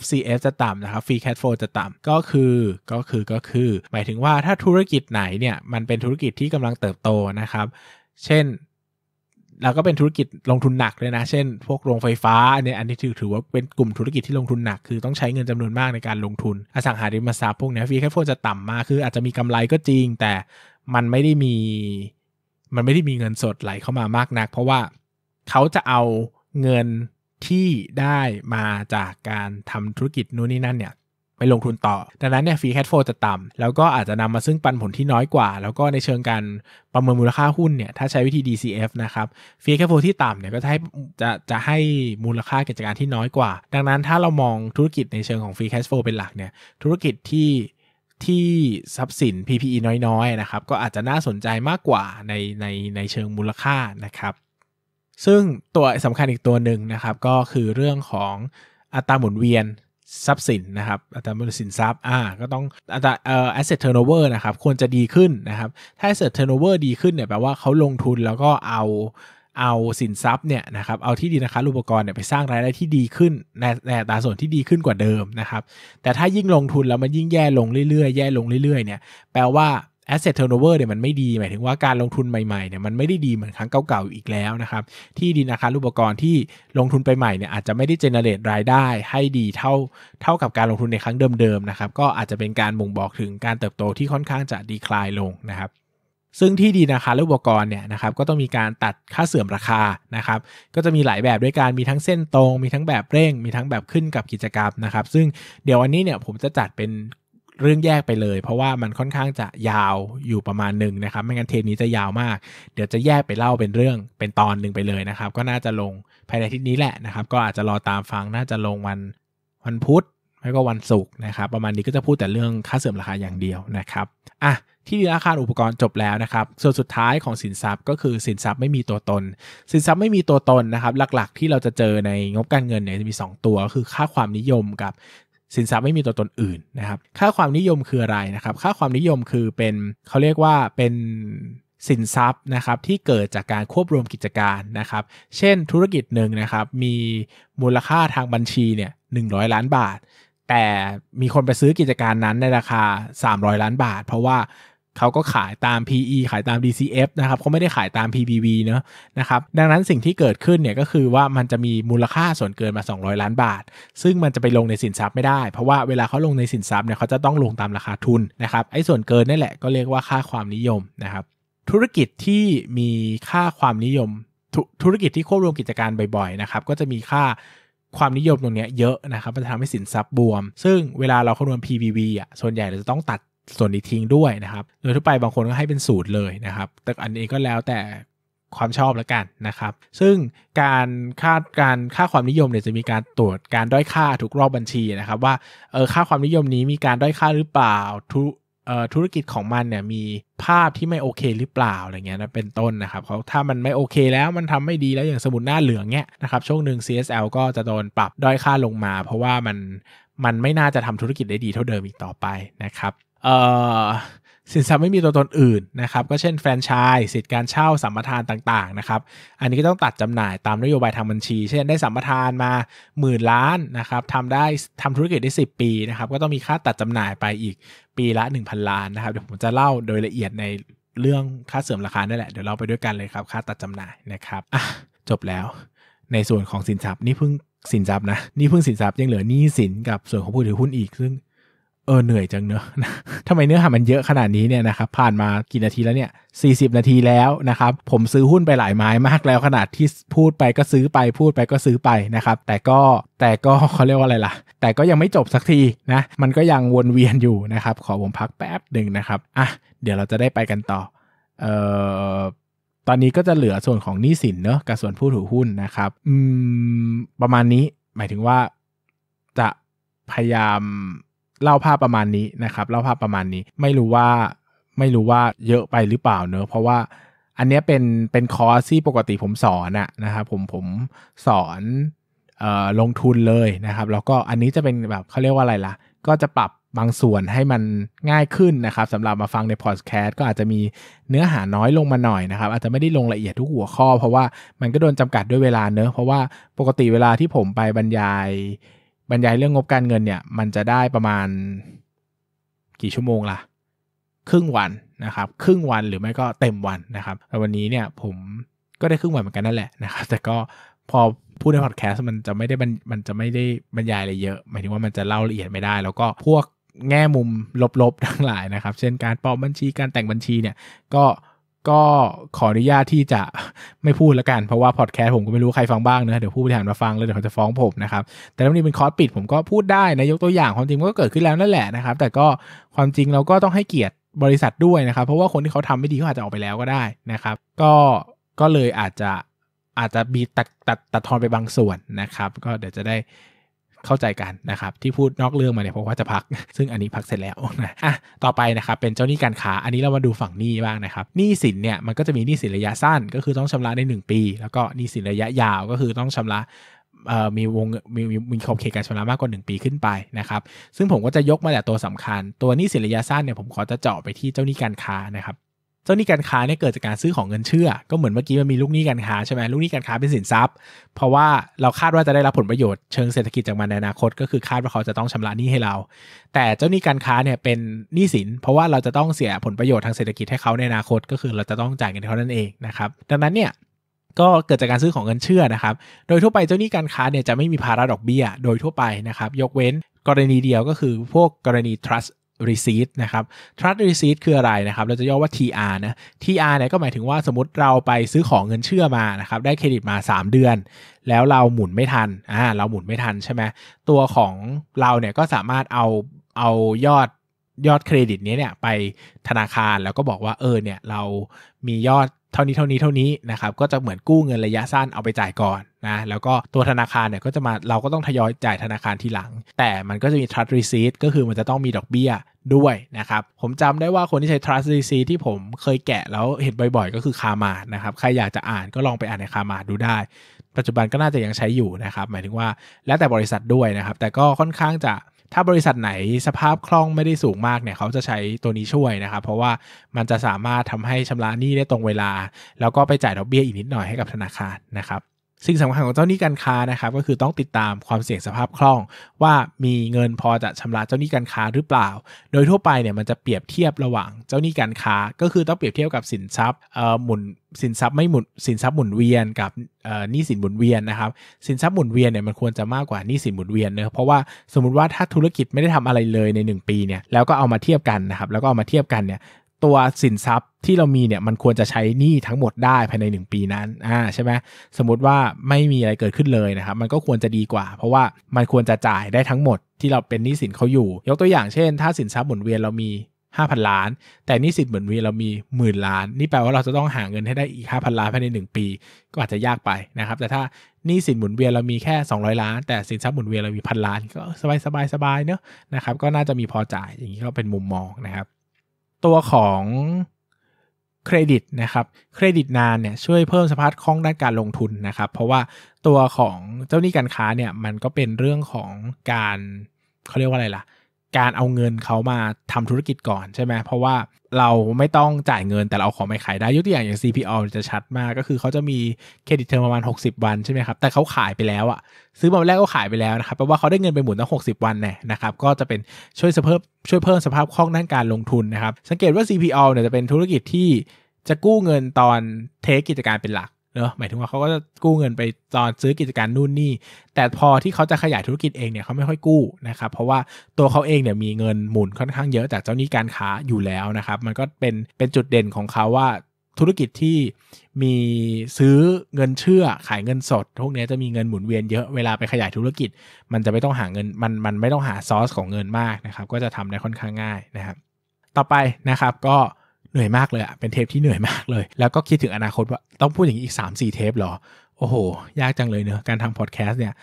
FCF จะต่ำนะครับ Free Cash Flow จะต่ำก็คือก็คือก็คือ หมายถึงว่าถ้าธุรกิจไหนเนี่ยมันเป็นธุรกิจที่กำลังเติบโตนะครับ เช่นแล้วก็เป็นธุรกิจลงทุนหนักเลยนะเช่น พวกโรงไฟฟ้าเนี่ยอันนี้ถือถือว่าเป็นกลุ่มธุรกิจที่ลงทุนหนัก คือต้องใช้เงินจำนวนมากในการลงทุนอสังหาริมทรัพย์พวกนี้ฟีแคชโฟจะต่ำมากคืออาจจะมีกำไรก็จริง แต่มันไม่ได้มีมันไม่ได้มีเงินสดไหลเข้ามามากนัก เพราะว่าเขาจะเอาเงินที่ได้มาจากการทำธุรกิจนู่นนี่นั่นเนี่ยไม่ลงทุนต่อ ดังนั้นเนี่ยฟรีแคทโฟจะต่ำ แล้วก็อาจจะนำมาซึ่งปันผลที่น้อยกว่า แล้วก็ในเชิงการประเมินมูลค่าหุ้นเนี่ยถ้าใช้วิธี DCF นะครับฟรีแคทโฟที่ต่ำเนี่ยก็จะให้จะจะให้มูลค่ากิจการที่น้อยกว่า ดังนั้นถ้าเรามองธุรกิจในเชิงของฟรีแคทโฟเป็นหลักเนี่ยธุรกิจที่ที่ทรัพย์สิน PPE น้อยๆนะครับก็อาจจะน่าสนใจมากกว่าในในในเชิงมูลค่านะครับซึ่งตัวสำคัญอีกตัวหนึ่งนะครับก็คือเรื่องของอัตราหมุนเวียนทรัพย์สินนะครับอัตรามูลสินทรัพย์อ่าก็ต้องอัตราเอ่อ asset turnover นะครับควรจะดีขึ้นนะครับถ้า asset turnover ดีขึ้นเนี่ยแปลว่าเขาลงทุนแล้วก็เอาเอาสินทรัพย์เนี่ยนะครับ เอาที่ดินนะคะอุปกรณ์เนี่ยไปสร้างรายได้ที่ดีขึ้นในในอัตราส่วนที่ดีขึ้นกว่าเดิมนะครับ แต่ถ้ายิ่งลงทุนแล้วมันยิ่งแย่ลงเรื่อยๆแย่ลงเรื่อย ๆ เนี่ยแปลว่า asset turnover เนี่ยมันไม่ดีหมายถึงว่าการลงทุนใหม่ๆเนี่ยมันไม่ได้ดีเหมือนครั้งเก่าๆอีกแล้วนะครับที่ดินอาคารอุปกรณ์ที่ลงทุนไปใหม่เนี่ยอาจจะไม่ได้เจเนเรตรายได้ให้ดีเท่าเท่ากับการลงทุนในครั้งเดิมๆนะครับก็อาจจะเป็นการบ่งบอกถึงการเติบโตที่ค่อนข้างจะดีคลายลงนะครับซึ่งที่ดีนะครแะอุปกรณ์เนี่ยนะครับก็ต้องมีการตัดค่าเสื่อมราคานะครับก็จะมีหลายแบบด้วยการมีทั้งเส้นตรง มีทั้งแบบเร่งมีทั้งแบบขึ้นกับกิจกรรมนะครับซึ่งเดี๋ยววันนี้เนี่ยผมจะจัดเป็นเรื่องแยกไปเลยเพราะว่ามันค่อนข้างจะยาวอยู่ประมาณหนึ่งนะครับ ไม่งั้นเทปนี้จะยาวมาก เดี๋ยวจะแยกไปเล่าเป็นเรื่องเป็นตอนหนึ่งไปเลยนะครับ ก็น่าจะลงภายในทิศนี้แหละนะครับ ก็อาจจะรอตามฟังน่าจะลงวันวันพุธแล้วก็วันศุกร์นะครับ ประมาณนี้ก็จะพูดแต่เรื่องค่าเสื่อมราคาอย่างเดียวนะครับอ่ะที่ดินอาคารอุปกรณ์จบแล้วนะครับ ส่วนสุดท้ายของสินทรัพย์ก็คือสินทรัพย์ไม่มีตัวตน สินทรัพย์ไม่มีตัวตนนะครับ หลักๆ ที่เราจะเจอในงบการเงินเนี่ยจะมี 2 ตัวคือค่าความนิยมกับสินทรัพย์ไม่มีตัวตนอื่นนะครับ ค่าความนิยมคืออะไรนะครับ ค่าความนิยมคือเป็นเขาเรียกว่าเป็นสินทรัพย์นะครับที่เกิดจากการควบรวมกิจการนะครับ เช่นธุรกิจหนึ่งนะครับมีมูลค่าทางบัญชีเนี่ยหนึ่งล้านบาท แต่มีคนไปซื้อกิจการนั้นในราคา 300 ล้านบาท เพราะว่าเขาก็ขายตาม PE ขายตาม DCF นะครับเขาไม่ได้ขายตาม PBV เนอะนะครับดังนั้นสิ่งที่เกิดขึ้นเนี่ยก็คือว่ามันจะมีมูลค่าส่วนเกินมา 200 ล้านบาท ซึ่งมันจะไปลงในสินทรัพย์ไม่ได้เพราะว่าเวลาเขาลงในสินทรัพย์เนี่ยเขาจะต้องลงตามราคาทุนนะครับ ไอ้ส่วนเกินนี่แหละ ก็เรียกว่าค่าความนิยมนะครับธุรกิจที่มีค่าความนิยมธธุรกิจที่ควบรวมกิจการบ่อยๆนะครับก็จะมีค่าความนิยมตรงนี้เยอะนะครับมันทำให้สินทรัพย์บวมซึ่งเวลาเราคำนวณ PBV อ่ะส่วนใหญ่เราจะต้องตัดส่วนนี้ทิ้งด้วยนะครับ โดยทั่วไปบางคนก็ให้เป็นสูตรเลยนะครับ แต่อันนี้ก็แล้วแต่ความชอบแล้วกันนะครับ ซึ่งการค่าการค่าความนิยมเนี่ยจะมีการตรวจการด้อยค่าทุกรอบบัญชีนะครับ ว่าเออค่าความนิยมนี้มีการด้อยค่าหรือเปล่าทุธุรกิจของมันเนี่ยมีภาพที่ไม่โอเคหรือเปล่าอะไรเงี้ยนะเป็นต้นนะครับเขาถ้ามันไม่โอเคแล้วมันทำไม่ดีแล้วอย่างสมุดหน้าเหลืองเนี้ยนะครับ ช่วงหนึ่ง CSL ก็จะโดนปรับด้อยค่าลงมา เพราะว่ามันมันไม่น่าจะทำธุรกิจได้ดีเท่าเดิมอีกต่อไปนะครับสินทรัพย์ไม่มีตัวตนอื่น นะครับ ก็เช่น แฟรนไชส์สิทธิการเช่าสัมปทานต่าง ๆ นะครับ อันนี้ก็ต้องตัดจำหน่าย ตามนโยบายทางบัญชี เช่นได้สัมปทานมาหมื่นล้าน นะครับทำได้ทำธุรกิจได้ 10 ปีนะครับก็ต้องมีค่าตัดจำหน่ายไปอีกปีละ 1,000 ล้านนะครับ เดี๋ยวผมจะเล่าโดยละเอียดในเรื่องค่าเสื่อมราคานด่แหละเดี๋ยวเราไปด้วยกันเลยครับค่าตัดจำหน่ายนะครับอ่ะจบแล้ว ในส่วนของสินทรัพย์ นี่เพิ่งสินทรัพย์นะนี่เพิ่งสินทรัพย์ยังเหลือหนี้สินกับส่วนของผู้ถือหุ้นอีกซึ่งเออเหนื่อยจังเนอะทำไมเนื้อหามันเยอะขนาดนี้เนี่ยนะครับ ผ่านมากี่นาทีแล้วเนี่ย40 นาทีแล้วนะครับผมซื้อหุ้นไปหลายไม้ มากแล้วขนาดที่พูดไปก็ซื้อไปพูดไปก็ซื้อไปนะครับ แต่ก็แต่ก็เขาเรียกว่าอะไรล่ะ แต่ก็ยังไม่จบสักทีนะมันก็ยังวนเวียนอยู่นะครับ ขอผมพักแป๊บหนึ่งนะครับอ่ะเดี๋ยวเราจะได้ไปกันต่อเอ่อ ตอนนี้ก็จะเหลือส่วนของหนี้สินเนอะกับส่วนผู้ถือหุ้นนะครับอืมประมาณนี้หมายถึงว่าจะพยายามเล่าภาพประมาณนี้นะครับเล่าภาพประมาณนี้ไม่รู้ว่าไม่รู้ว่าเยอะไปหรือเปล่าเนอะเพราะว่าอันนี้เป็นเป็นคอร์สที่ปกติผมสอนอะนะครับผมผมสอนออลงทุนเลยนะครับ แล้วก็อันนี้จะเป็นแบบเขาเรียกว่าอะไรล่ะ ก็จะปรับบางส่วนให้มันง่ายขึ้นนะครับสำหรับมาฟังในพอดแคสต์ก็อาจจะมีเนื้อหาน้อยลงมาหน่อยนะครับ อาจจะไม่ได้ลงละเอียดทุกหัวข้อ เพราะว่ามันก็โดนจำกัดด้วยเวลาเนอะเพราะว่าปกติเวลาที่ผมไปบรรยายบรรยายเรื่องงบการเงินเนี่ยมันจะได้ประมาณกี่ชั่วโมงล่ะครึ่งวันนะครับครึ่งวันหรือไม่ก็เต็มวันนะครับ แต่วันนี้เนี่ยผมก็ได้ครึ่งวันเหมือนกันนั่นแหละนะครับแต่ก็พอพูดในพอดแคสต์มันจะไม่ได้มันจะไม่ได้บรรยายอะไรเยอะหมายถึงว่ามันจะเล่าละเอียดไม่ได้ แล้วก็พวกแง่มุมลบๆ ทั้งหลายนะครับ เช่นการปลอมบัญชีการแต่งบัญชีเนี่ยก็ก็ขออนุญาตที่จะไม่พูดละกัน เพราะว่าพอดแคสต์ผมก็ไม่รู้ใครฟังบ้างนะเดี๋ยวผู้บริหารมาฟังแล้วเดี๋ยวเขาจะฟ้องผมนะครับแต่ถ้ามี้เป็นคอร์สปิด ผมก็พูดได้นะยกตัวอย่างความจริงก็เกิดขึ้นแล้วนั่นแหละนะครับ แต่ก็ความจริงเราก็ต้องให้เกียรติบริษัทด้วยนะครับ เพราะว่าคนที่เขาทำไม่ดีเขาอาจจะออกไปแล้วก็ได้นะครับ ก็ก็เลยอาจจะอาจจะมีตัดตัดตัดทอนไปบางส่วนนะครับ ก็เดี๋ยวจะได้เข้าใจกันนะครับ ที่พูดนอกเรื่องมาเนี่ยเพราะว่าจะพัก ซึ่งอันนี้พักเสร็จแล้วนะอ่ะต่อไปนะครับ เป็นเจ้าหนี้การค้าอันนี้เรามาดูฝั่งหนี้บ้างนะครับหนี้สินเนี่ยมันก็จะมีหนี้สินระยะสั้นก็คือต้องชำระใน 1 ปี แล้วก็หนี้สินระยะยาวก็คือต้องชำระ มีวงมีมีขอบเขตการชำระมากกว่า 1 ปีขึ้นไปนะครับ ซึ่งผมก็จะยกมาแต่ตัวสำคัญ ตัวนี้สินระยะสั้นเนี่ยผมขอจะเจาะไปที่เจ้าหนี้การค้านะครับเจ้าหนี้การค้าเนี่ยเกิดจากการซื้อของเงินเชื่อ ก็เหมือนเมื่อกี้มันมีลูกหนี้การค้าใช่ไหมลูกหนี้การค้าเป็นสินทรัพย์ เพราะว่าเราคาดว่าจะได้รับผลประโยชน์เชิงเศรษฐกิจจากมันในอนาคตก็คือ คาดว่าเขาจะต้องชำระหนี้ให้เรา แต่เจ้าหนี้การค้าเนี่ยเป็นหนี้สิน เพราะว่าเราจะต้องเสียผลประโยชน์ทางเศรษฐกิจให้เขาในอนาคต ก็คือเราจะต้องจ่ายเงินเขานั่นเองนะครับดังนั้นเนี่ยก็เกิดจากการซื้อของเงินเชื่อนะครับโดยทั่วไปเจ้าหนี้การค้าเนี่ยจะไม่มีภาระดอกเบี้ย โดยทั่วไปนะครับยกเว้นกรณีเดียวก็คือพวกกรณี trust receipt นะครับ trust receipt คืออะไรนะครับเราจะย่อว่า TR นะ TR เนี่ยก็หมายถึงว่าสมมติเราไปซื้อของเงินเชื่อมานะครับได้เครดิตมา 3 เดือน แล้วเราหมุนไม่ทันอ่าเราหมุนไม่ทันใช่ไหมตัวของเราเนี่ยก็สามารถเอาเอายอดยอดเครดิตนี้เนี่ยไปธนาคารแล้วก็บอกว่าเออเนี่ยเรามียอดเท่านี้เท่านี้เท่านี้นะครับก็จะเหมือนกู้เงินระยะสั้นเอาไปจ่ายก่อนนะแล้วก็ตัวธนาคารเนี่ยก็จะมาเราก็ต้องทยอยจ่ายธนาคารทีหลัง แต่มันก็จะมี trust receipt ก็คือมันจะต้องมีดอกเบี้ยด้วยนะครับผมจำได้ว่าคนที่ใช้ Trust DC ที่ผมเคยแกะแล้วเห็นบ่อย ๆ ก็คือคามานะครับใครอยากจะอ่านก็ลองไปอ่านในคามาดูได้ ปัจจุบันก็น่าจะยังใช้อยู่นะครับ หมายถึงว่าแล้วแต่บริษัทด้วยนะครับ แต่ก็ค่อนข้างจะถ้าบริษัทไหนสภาพคล่องไม่ได้สูงมากเนี่ยเขาจะใช้ตัวนี้ช่วยนะครับ เพราะว่ามันจะสามารถทำให้ชำระหนี้ได้ตรงเวลาแล้วก็ไปจ่ายดอกเบี้ยอีกนิดหน่อยให้กับธนาคารนะครับสิ่งสำคัญของเจ้าหนี้การค้านะครับ ก็คือต้องติดตามความเสี่ยงสภาพคล่อง ว่ามีเงินพอจะชำระเจ้าหนี้การค้าหรือเปล่า โดยทั่วไปเนี่ยมันจะเปรียบเทียบระหว่างเจ้าหนี้การค้า ก็คือต้องเปรียบเทียบกับสินทรัพย์หมุนสินทรัพย์ไม่หมุนสินทรัพย์หมุนเวียนกับหนี้สินหมุนเวียนนะครับ สินทรัพย์หมุนเวียนเนี่ยมันควรจะมากกว่าหนี้สินหมุนเวียนเนะเพราะว่าสมมติว่าถ้าธุรกิจไม่ได้ทำอะไรเลยใน 1 ปีเนี่ยแล้วก็เอามาเทียบกันนะครับแล้วก็เอามาเทียบกันเนี่ยตัวสินทรัพย์ที่เรามีเนี่ยมันควรจะใช้หนี้ทั้งหมดได้ภายใน 1 ปีนั้นอ่าใช่ไหมสมมติว่าไม่มีอะไรเกิดขึ้นเลยนะครับมันก็ควรจะดีกว่า เพราะว่ามันควรจะจ่ายได้ทั้งหมดที่เราเป็นหนี้สินเขาอยู่ ยกตัวอย่างเช่นถ้าสินทรัพย์หมุนเวียนเรามี 5,000 ล้าน แต่นี่สินหมุนเวียนเรามีหมื่นล้าน นี่แปลว่าเราจะต้องหาเงินให้ได้อีก5,000ล้านภายใน 1 ปี ก็อาจจะยากไปนะครับแต่ถ้านี่สินหมุนเวียนเรามีแค่ 200ล้านแต่สินทรัพย์หมุนเวียนเรามีพันล้าน ก็สบายสบายสบายเนอะนะครับก็น่าจะมีพอจ่ายอย่างนี้ก็เป็นมุมมองนะครับตัวของเครดิตนะครับ เครดิตนานเนี่ย ช่วยเพิ่มสภาพคล่องด้านการลงทุนนะครับ เพราะว่าตัวของเจ้าหนี้การค้าเนี่ย มันก็เป็นเรื่องของการเขาเรียกว่าอะไรล่ะการเอาเงินเขามาทำธุรกิจก่อนใช่ไหมเพราะว่าเราไม่ต้องจ่ายเงินแต่เราเอาขอไปขายได้ยกตัวอย่างอย่าง CPO จะชัดมากก็คือเขาจะมีเครดิตเทอมประมาณ60 วันใช่ไหมครับแต่เขาขายไปแล้วอะซื้อมาแรกก็ขายไปแล้วนะครับแปลว่าเขาได้เงินไปหมุนตั้ง60 วันแน่นะครับก็จะเป็นช่วยเพิ่มช่วยเพิ่มสภาพคล่องด้านการลงทุน นะครับ สังเกตว่า CPO เนี่ยจะเป็นธุรกิจที่จะกู้เงินตอนเทคกิจการเป็นหลักเนาะหมายถึงว่าเขาก็จะกู้เงินไป ตอนซื้อกิจการนู่นนี่แต่พอที่เขาจะขยายธุรกิจเองเนี่ยเขาไม่ค่อยกู้นะครับเพราะว่าตัวเขาเองเนี่ยมีเงินหมุนค่อนข้างเยอะจากเจ้าหนี้การค้าอยู่แล้วนะครับ มันก็เป็นเป็นจุดเด่นของเขาว่าธุรกิจที่มีซื้อเงินเชื่อขายเงินสดพวกนี้จะมีเงินหมุนเวียนเยอะเวลาไปขยายธุรกิจ มันจะไม่ต้องหาเงินมันมันไม่ต้องหาซอสของเงินมากนะครับ ก็จะทำได้ค่อนข้างง่ายนะครับ ต่อไปนะครับก็เหนื่อยมากเลยอะเป็นเทปที่เหนื่อยมากเลย แล้วก็คิดถึงอนาคตว่าต้องพูดอย่างนี้อีก 3-4 เทปหรอโอ้โห ยากจังเลยเนอะการทำพอดแคสต์เนี่ย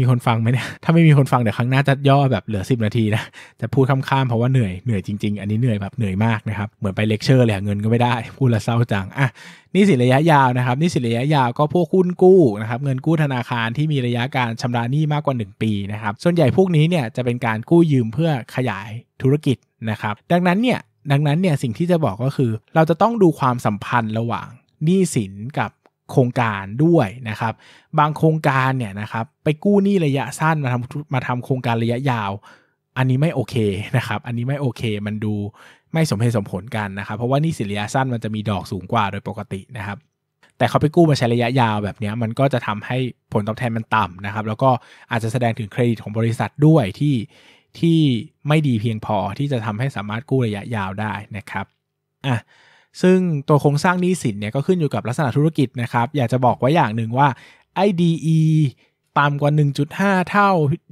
มีคนฟังไหมเนี่ยถ้าไม่มีคนฟังเดี๋ยวครั้งหน้าจะย่อแบบเหลือ 10 นาทีนะจะพูดค้ำๆเพราะว่าเหนื่อยเหนื่อยจริงๆอันนี้เหนื่อยแบบเหนื่อยมากนะครับ เหมือนไปเลคเชอร์เลยเงินก็ไม่ได้พูดละเศร้าจังอ่ะนี่สิระยะยาวนะครับนี่สิระยะยาวก็พวกคุณกู้นะครับเงินกู้ธนาคารที่มีระยะการชำระหนี้มากกว่า 1 ปีนะครับส่วนใหญ่พวกนี้เนี่ยจะเป็นการกู้ยืมเพื่อขยายธุรกิจนะครับดังนั้นเนี่ยดังนั้นเนี่ยสิ่งที่จะบอกก็คือเราจะต้องดูความสัมพันธ์ระหว่างหนี้สินกับโครงการด้วยนะครับ บางโครงการเนี่ยนะครับไปกู้หนี้ระยะสั้นมาทำมาทำโครงการระยะยาว อันนี้ไม่โอเคนะครับ อันนี้ไม่โอเคมันดูไม่สมเหตุสมผลกันนะครับ เพราะว่านี่สินระยะสั้นมันจะมีดอกสูงกว่าโดยปกตินะครับ แต่เขาไปกู้มาใช้ระยะยาวแบบนี้มันก็จะทำให้ผลตอบแทนมันต่ำนะครับ แล้วก็อาจจะแสดงถึงเครดิตของบริษัทด้วยที่ที่ไม่ดีเพียงพอที่จะทำให้สามารถกู้ระยะยาวได้นะครับอ่ะซึ่งตัวโครงสร้างหนี้สินเนี่ยก็ขึ้นอยู่กับลักษณะธุรกิจนะครับ อยากจะบอกไว้อย่างหนึ่งว่าไอ DE ต่ำกว่า 1.5 เท่า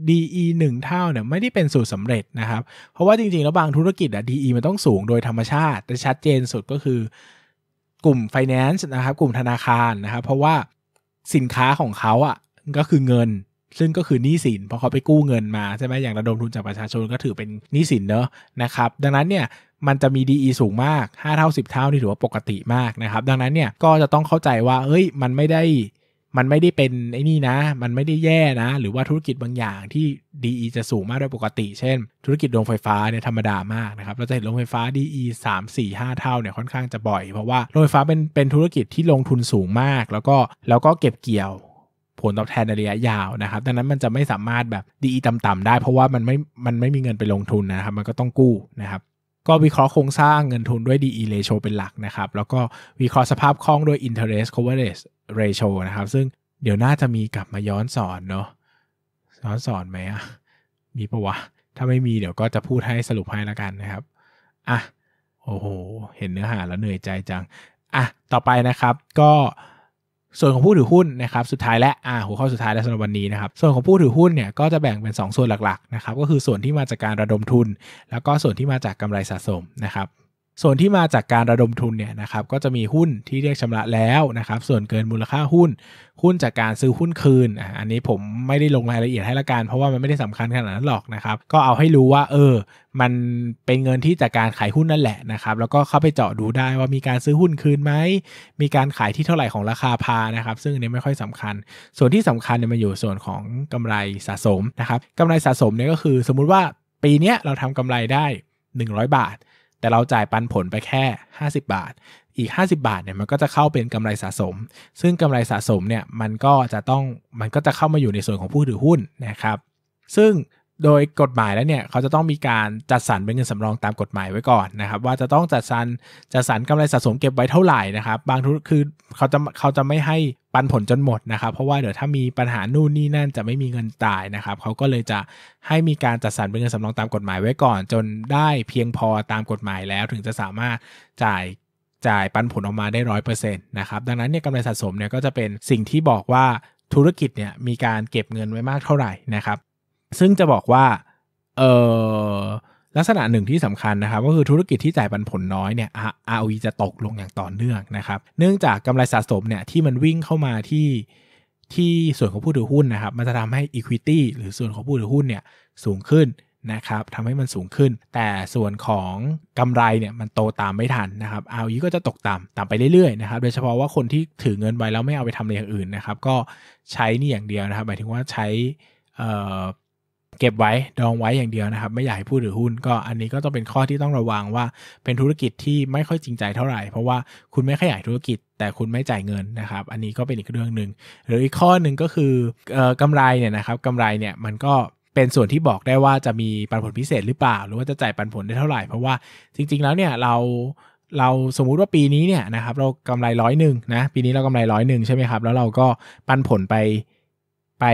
DE 1 เท่าเนี่ยไม่ได้เป็นสูตรสำเร็จนะครับ เพราะว่าจริงๆ แล้วบางธุรกิจอะ DE มันต้องสูงโดยธรรมชาติแต่ชัดเจนสุดก็คือ กลุ่ม finance นะครับกลุ่มธนาคารนะครับเพราะว่าสินค้าของเขาอะก็คือเงินซึ่งก็คือหนี้สินเพราะเขาไปกู้เงินมาใช่ไหมอย่างระดมทุนจากประชาชนก็ถือเป็นหนี้สินเนอะนะครับดังนั้นเนี่ยมันจะมี DE สูงมาก5เท่า10 เท่านี่ถือว่าปกติมากนะครับ ดังนั้นเนี่ยก็จะต้องเข้าใจว่าเอ้ยมันไม่ได้มันไม่ได้เป็นไอ้นี่นะมันไม่ได้แย่นะ หรือว่าธุรกิจบางอย่างที่ DE จะสูงมากโดยปกติ เช่น ธุรกิจโรงไฟฟ้าเนี่ยธรรมดามากนะครับเราจะเห็นโรงไฟฟ้า DE 3 4 5เท่าเนี่ยค่อนข้างจะบ่อย เพราะว่าโรงไฟฟ้าเป็นเป็นธุรกิจที่ลงทุนสูงมาก แล้วก็แล้วก็เก็บเกี่ยวผลตอบแทนในระยะยาวนะครับดังนั้นมันจะไม่สามารถแบบดีต่ำๆได้เพราะว่ามันไม่มันไม่มีเงินไปลงทุนนะครับ มันก็ต้องกู้นะครับ ก็วิเคราะห์โครงสร้างเงินทุนด้วย DE ratio เป็นหลักนะครับ แล้วก็วิเคราะห์สภาพคล่องด้วย interest coverage ratio นะครับ ซึ่งเดี๋ยวน่าจะมีกลับมาย้อนสอนเนาะย้อนสอนไหมอะมีปะวะ ถ้าไม่มีเดี๋ยวก็จะพูดให้สรุปให้ละกันนะครับอ่ะโอ้โหเห็นเนื้อหาแล้วเหนื่อยใจจังอ่ะต่อไปนะครับก็ส่วนของผู้ถือหุ้นนะครับ สุดท้ายและอ่าหัวข้อสุดท้ายและสำหรับวันนี้นะครับ ส่วนของผู้ถือหุ้นเนี่ยก็จะแบ่งเป็น 2 ส่วนหลักๆนะครับ ก็คือส่วนที่มาจากการระดมทุน แล้วก็ส่วนที่มาจากกำไรสะสมนะครับส่วนที่มาจากการระดมทุนเนี่ยนะครับก็จะมีหุ้นที่เรียกชำระแล้วนะครับ ส่วนเกินมูลค่าหุ้น หุ้นจากการซื้อหุ้นคืน อันนี้ผมไม่ได้ลงรายละเอียดให้ละกันเพราะว่ามันไม่ได้สำคัญขนาดนั้นหรอกนะครับก็เอาให้รู้ว่าเออมันเป็นเงินที่จากการขายหุ้นนั่นแหละนะครับ แล้วก็เข้าไปเจาะดูได้ว่ามีการซื้อหุ้นคืนไหมมีการขายที่เท่าไหร่ของราคาพานะครับ ซึ่งอันนี้ไม่ค่อยสำคัญ ส่วนที่สำคัญเนี่ยมาอยู่ส่วนของกำไรสะสมนะครับกำไรสะสมเนี่ยก็คือ สมมุติว่าปีนี้เราทำกำไรได้ 100 บาทแต่เราจ่ายปันผลไปแค่ 50 บาท อีก 50 บาทเนี่ยมันก็จะเข้าเป็นกำไรสะสม ซึ่งกำไรสะสมเนี่ยมันก็จะต้องมันก็จะเข้ามาอยู่ในส่วนของผู้ถือหุ้นนะครับ ซึ่งโดยกฎหมายแล้วเนี่ยเขาจะต้องมีการจัดสรรเป็นเงินสำรองตามกฎหมายไว้ก่อนนะครับ ว่าจะต้องจัดสรรจัดสรรกำไรสะสมเก็บไว้เท่าไหร่นะครับ บางทุคือเขาจะเขาจะไม่ให้ปันผลจนหมดนะครับ เพราะว่าเดี๋ยวถ้ามีปัญหานู่นนี่นั่นจะไม่มีเงินตายนะครับ เขาก็เลยจะให้มีการจัดสรรเป็นเงินสำรองตามกฎหมายไว้ก่อน จนได้เพียงพอตามกฎหมายแล้วถึงจะสามารถจ่ายจ่ายปันผลออกมาได้ร้อยเปอร์เซ็นต์นะครับดังนั้นเนี่ยกำไรสะสมเนี่ยก็จะเป็นสิ่งที่บอกว่าธุรกิจเนี่ยมีการเก็บเงินไว้มากเท่าไหร่นะครับซึ่งจะบอกว่าเออลักษณะหนึ่งที่สำคัญนะครับ ก็คือธุรกิจที่จ่ายปันผลน้อยเนี่ย ROE จะตกลงอย่างต่อเนื่องนะครับ เนื่องจากกำไรสะสมเนี่ยที่มันวิ่งเข้ามาที่ที่ส่วนของผู้ถือหุ้นนะครับมันจะทำให้ Equity หรือส่วนของผู้ถือหุ้นเนี่ยสูงขึ้นนะครับทำให้มันสูงขึ้น แต่ส่วนของกำไรเนี่ยมันโตตามไม่ทันนะครับ ROE ก็จะตกต่ำต่ำไปเรื่อยๆนะครับโดยเฉพาะว่าคนที่ถือเงินไว้แล้วไม่เอาไปทำอะไรอย่างอื่นนะครับก็ใช้นี่อย่างเดียวนะครับหมายถึงว่าใช้เก็บไว้ดองไว้อย่างเดียวนะครับ ไม่อยากให้พูดถือหุ้น ก็อันนี้ก็ต้องเป็นข้อที่ต้องระวังว่าเป็นธุรกิจที่ไม่ค่อยจริงใจเท่าไหร่ เพราะว่าคุณไม่ขยายธุรกิจแต่คุณไม่จ่ายเงินนะครับ อันนี้ก็เป็นอีกเรื่องหนึ่งหรืออีกข้อหนึ่งก็คืออกำไรเนี่ยนะครับกำไรเนี่ยมันก็เป็นส่วนที่บอกได้ว่าจะมีปันผลพิเศษหรือเปล่า หรือว่าจะจ่ายปันผลได้เท่าไหร่เพราะว่าจริงๆแล้วเนี่ยเราเราสมมุติว่าปีนี้เนี่ยนะครับเรากำไรร้อยหนึ่งนะปีนี้เรากำไรร้อยหนึ่งใช่ไหมครับ แล้วเราก็ปันผลไปไป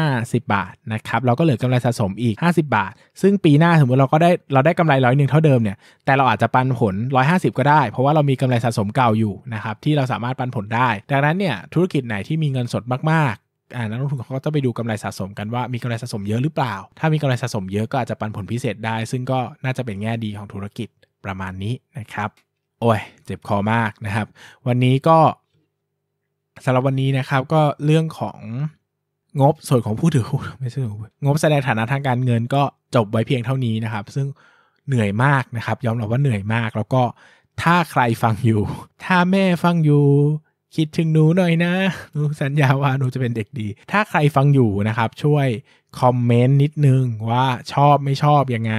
50 บาทนะครับ เราก็เหลือกำไรสะสมอีก50บาท ซึ่งปีหน้าสมมติเราก็ได้เราได้กำไรร้อยหนึ่งเท่าเดิมเนี่ย แต่เราอาจจะปันผล 150 ก็ได้ เพราะว่าเรามีกำไรสะสมเก่าอยู่นะครับ ที่เราสามารถปันผลได้ดังนั้นเนี่ย ธุรกิจไหนที่มีเงินสดมากๆอ่านักลงทุนเขาก็จะไปดูกำไรสะสมกันว่ามีกำไรสะสมเยอะหรือเปล่า ถ้ามีกำไรสะสมเยอะก็อาจจะปันผลพิเศษได้ ซึ่งก็น่าจะเป็นแง่ดีของธุรกิจประมาณนี้นะครับ โอ้ย เจ็บคอมากนะครับ วันนี้ก็สำหรับวันนี้นะครับ ก็เรื่องของงบส่วนของผู้ถือหุ้นไม่ใช่งบแสดงฐานะทางการเงินก็จบไว้เพียงเท่านี้นะครับ ซึ่งเหนื่อยมากนะครับยอมรับว่าเหนื่อยมาก แล้วก็ถ้าใครฟังอยู่ ถ้าแม่ฟังอยู่ คิดถึงหนูหน่อยนะหนูสัญญาว่าหนูจะเป็นเด็กดี ถ้าใครฟังอยู่นะครับ ช่วยคอมเมนต์นิดนึงว่าชอบไม่ชอบยังไง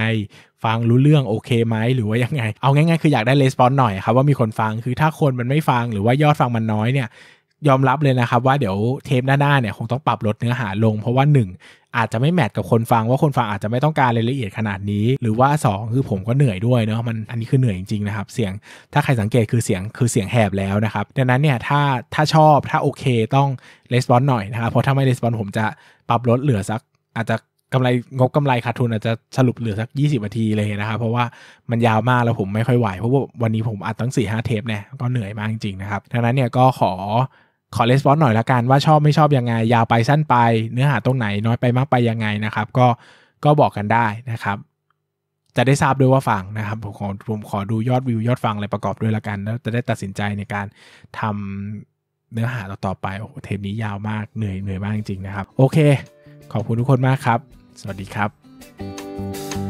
ฟังรู้เรื่องโอเคไหมหรือว่ายังไง เอาง่าย ๆคืออยากได้レスปอนหน่อยครับว่ามีคนฟังคือถ้าคนมันไม่ฟังหรือว่ายอดฟังมันน้อยเนี่ยยอมรับเลยนะครับว่าเดี๋ยวเทปหน้าเนี่ยคงต้องปรับลดเนื้อหาลง เพราะว่า 1 อาจจะไม่แมทกับคนฟังว่าคนฟังอาจจะไม่ต้องการรายละเอียดขนาดนี้ หรือว่า 2 คือผมก็เหนื่อยด้วยเนาะมันอันนี้คือเหนื่อยจริงๆนะครับเสียงถ้าใครสังเกตคือเสียงคือเสียงแหบแล้วนะครับดังนั้นเนี่ยถ้าถ้าชอบถ้าโอเคต้องレスปอนหน่อยนะครับเพราะถ้าไม่レスปอนผมจะปรับลดเหลือสัก อาจจะกำไรงบกำไรขาดทุนอาจจะสรุปเหลือสัก 20นาทีเลยนะครับเพราะว่ามันยาวมากแล้วผมไม่ค่อยไหวเพราะว่าวันนี้ผมอัดตั้ง 4-5 เทปเนี่ยก็เหนื่อยมากจริงๆนะครับดังนั้นเนี่ยก็ขอขอレスปอนหน่อยละกันว่าชอบไม่ชอบยังไง ยาวไปสั้นไป เนื้อหาตรงไหนน้อยไปมากไปยังไงนะครับ ก็ก็บอกกันได้นะครับ จะได้ทราบด้วยว่าฟังนะครับผมขอผมขอดูยอดวิวยอดฟังอะไรประกอบด้วยละกัน แล้วจะได้ตัดสินใจในการทำเนื้อหาต่อไปโอ้เทปนี้ยาวมากเหนื่อยเหนื่อยมากจริงๆนะครับโอเค ขอบคุณทุกคนมากครับ สวัสดีครับ thank you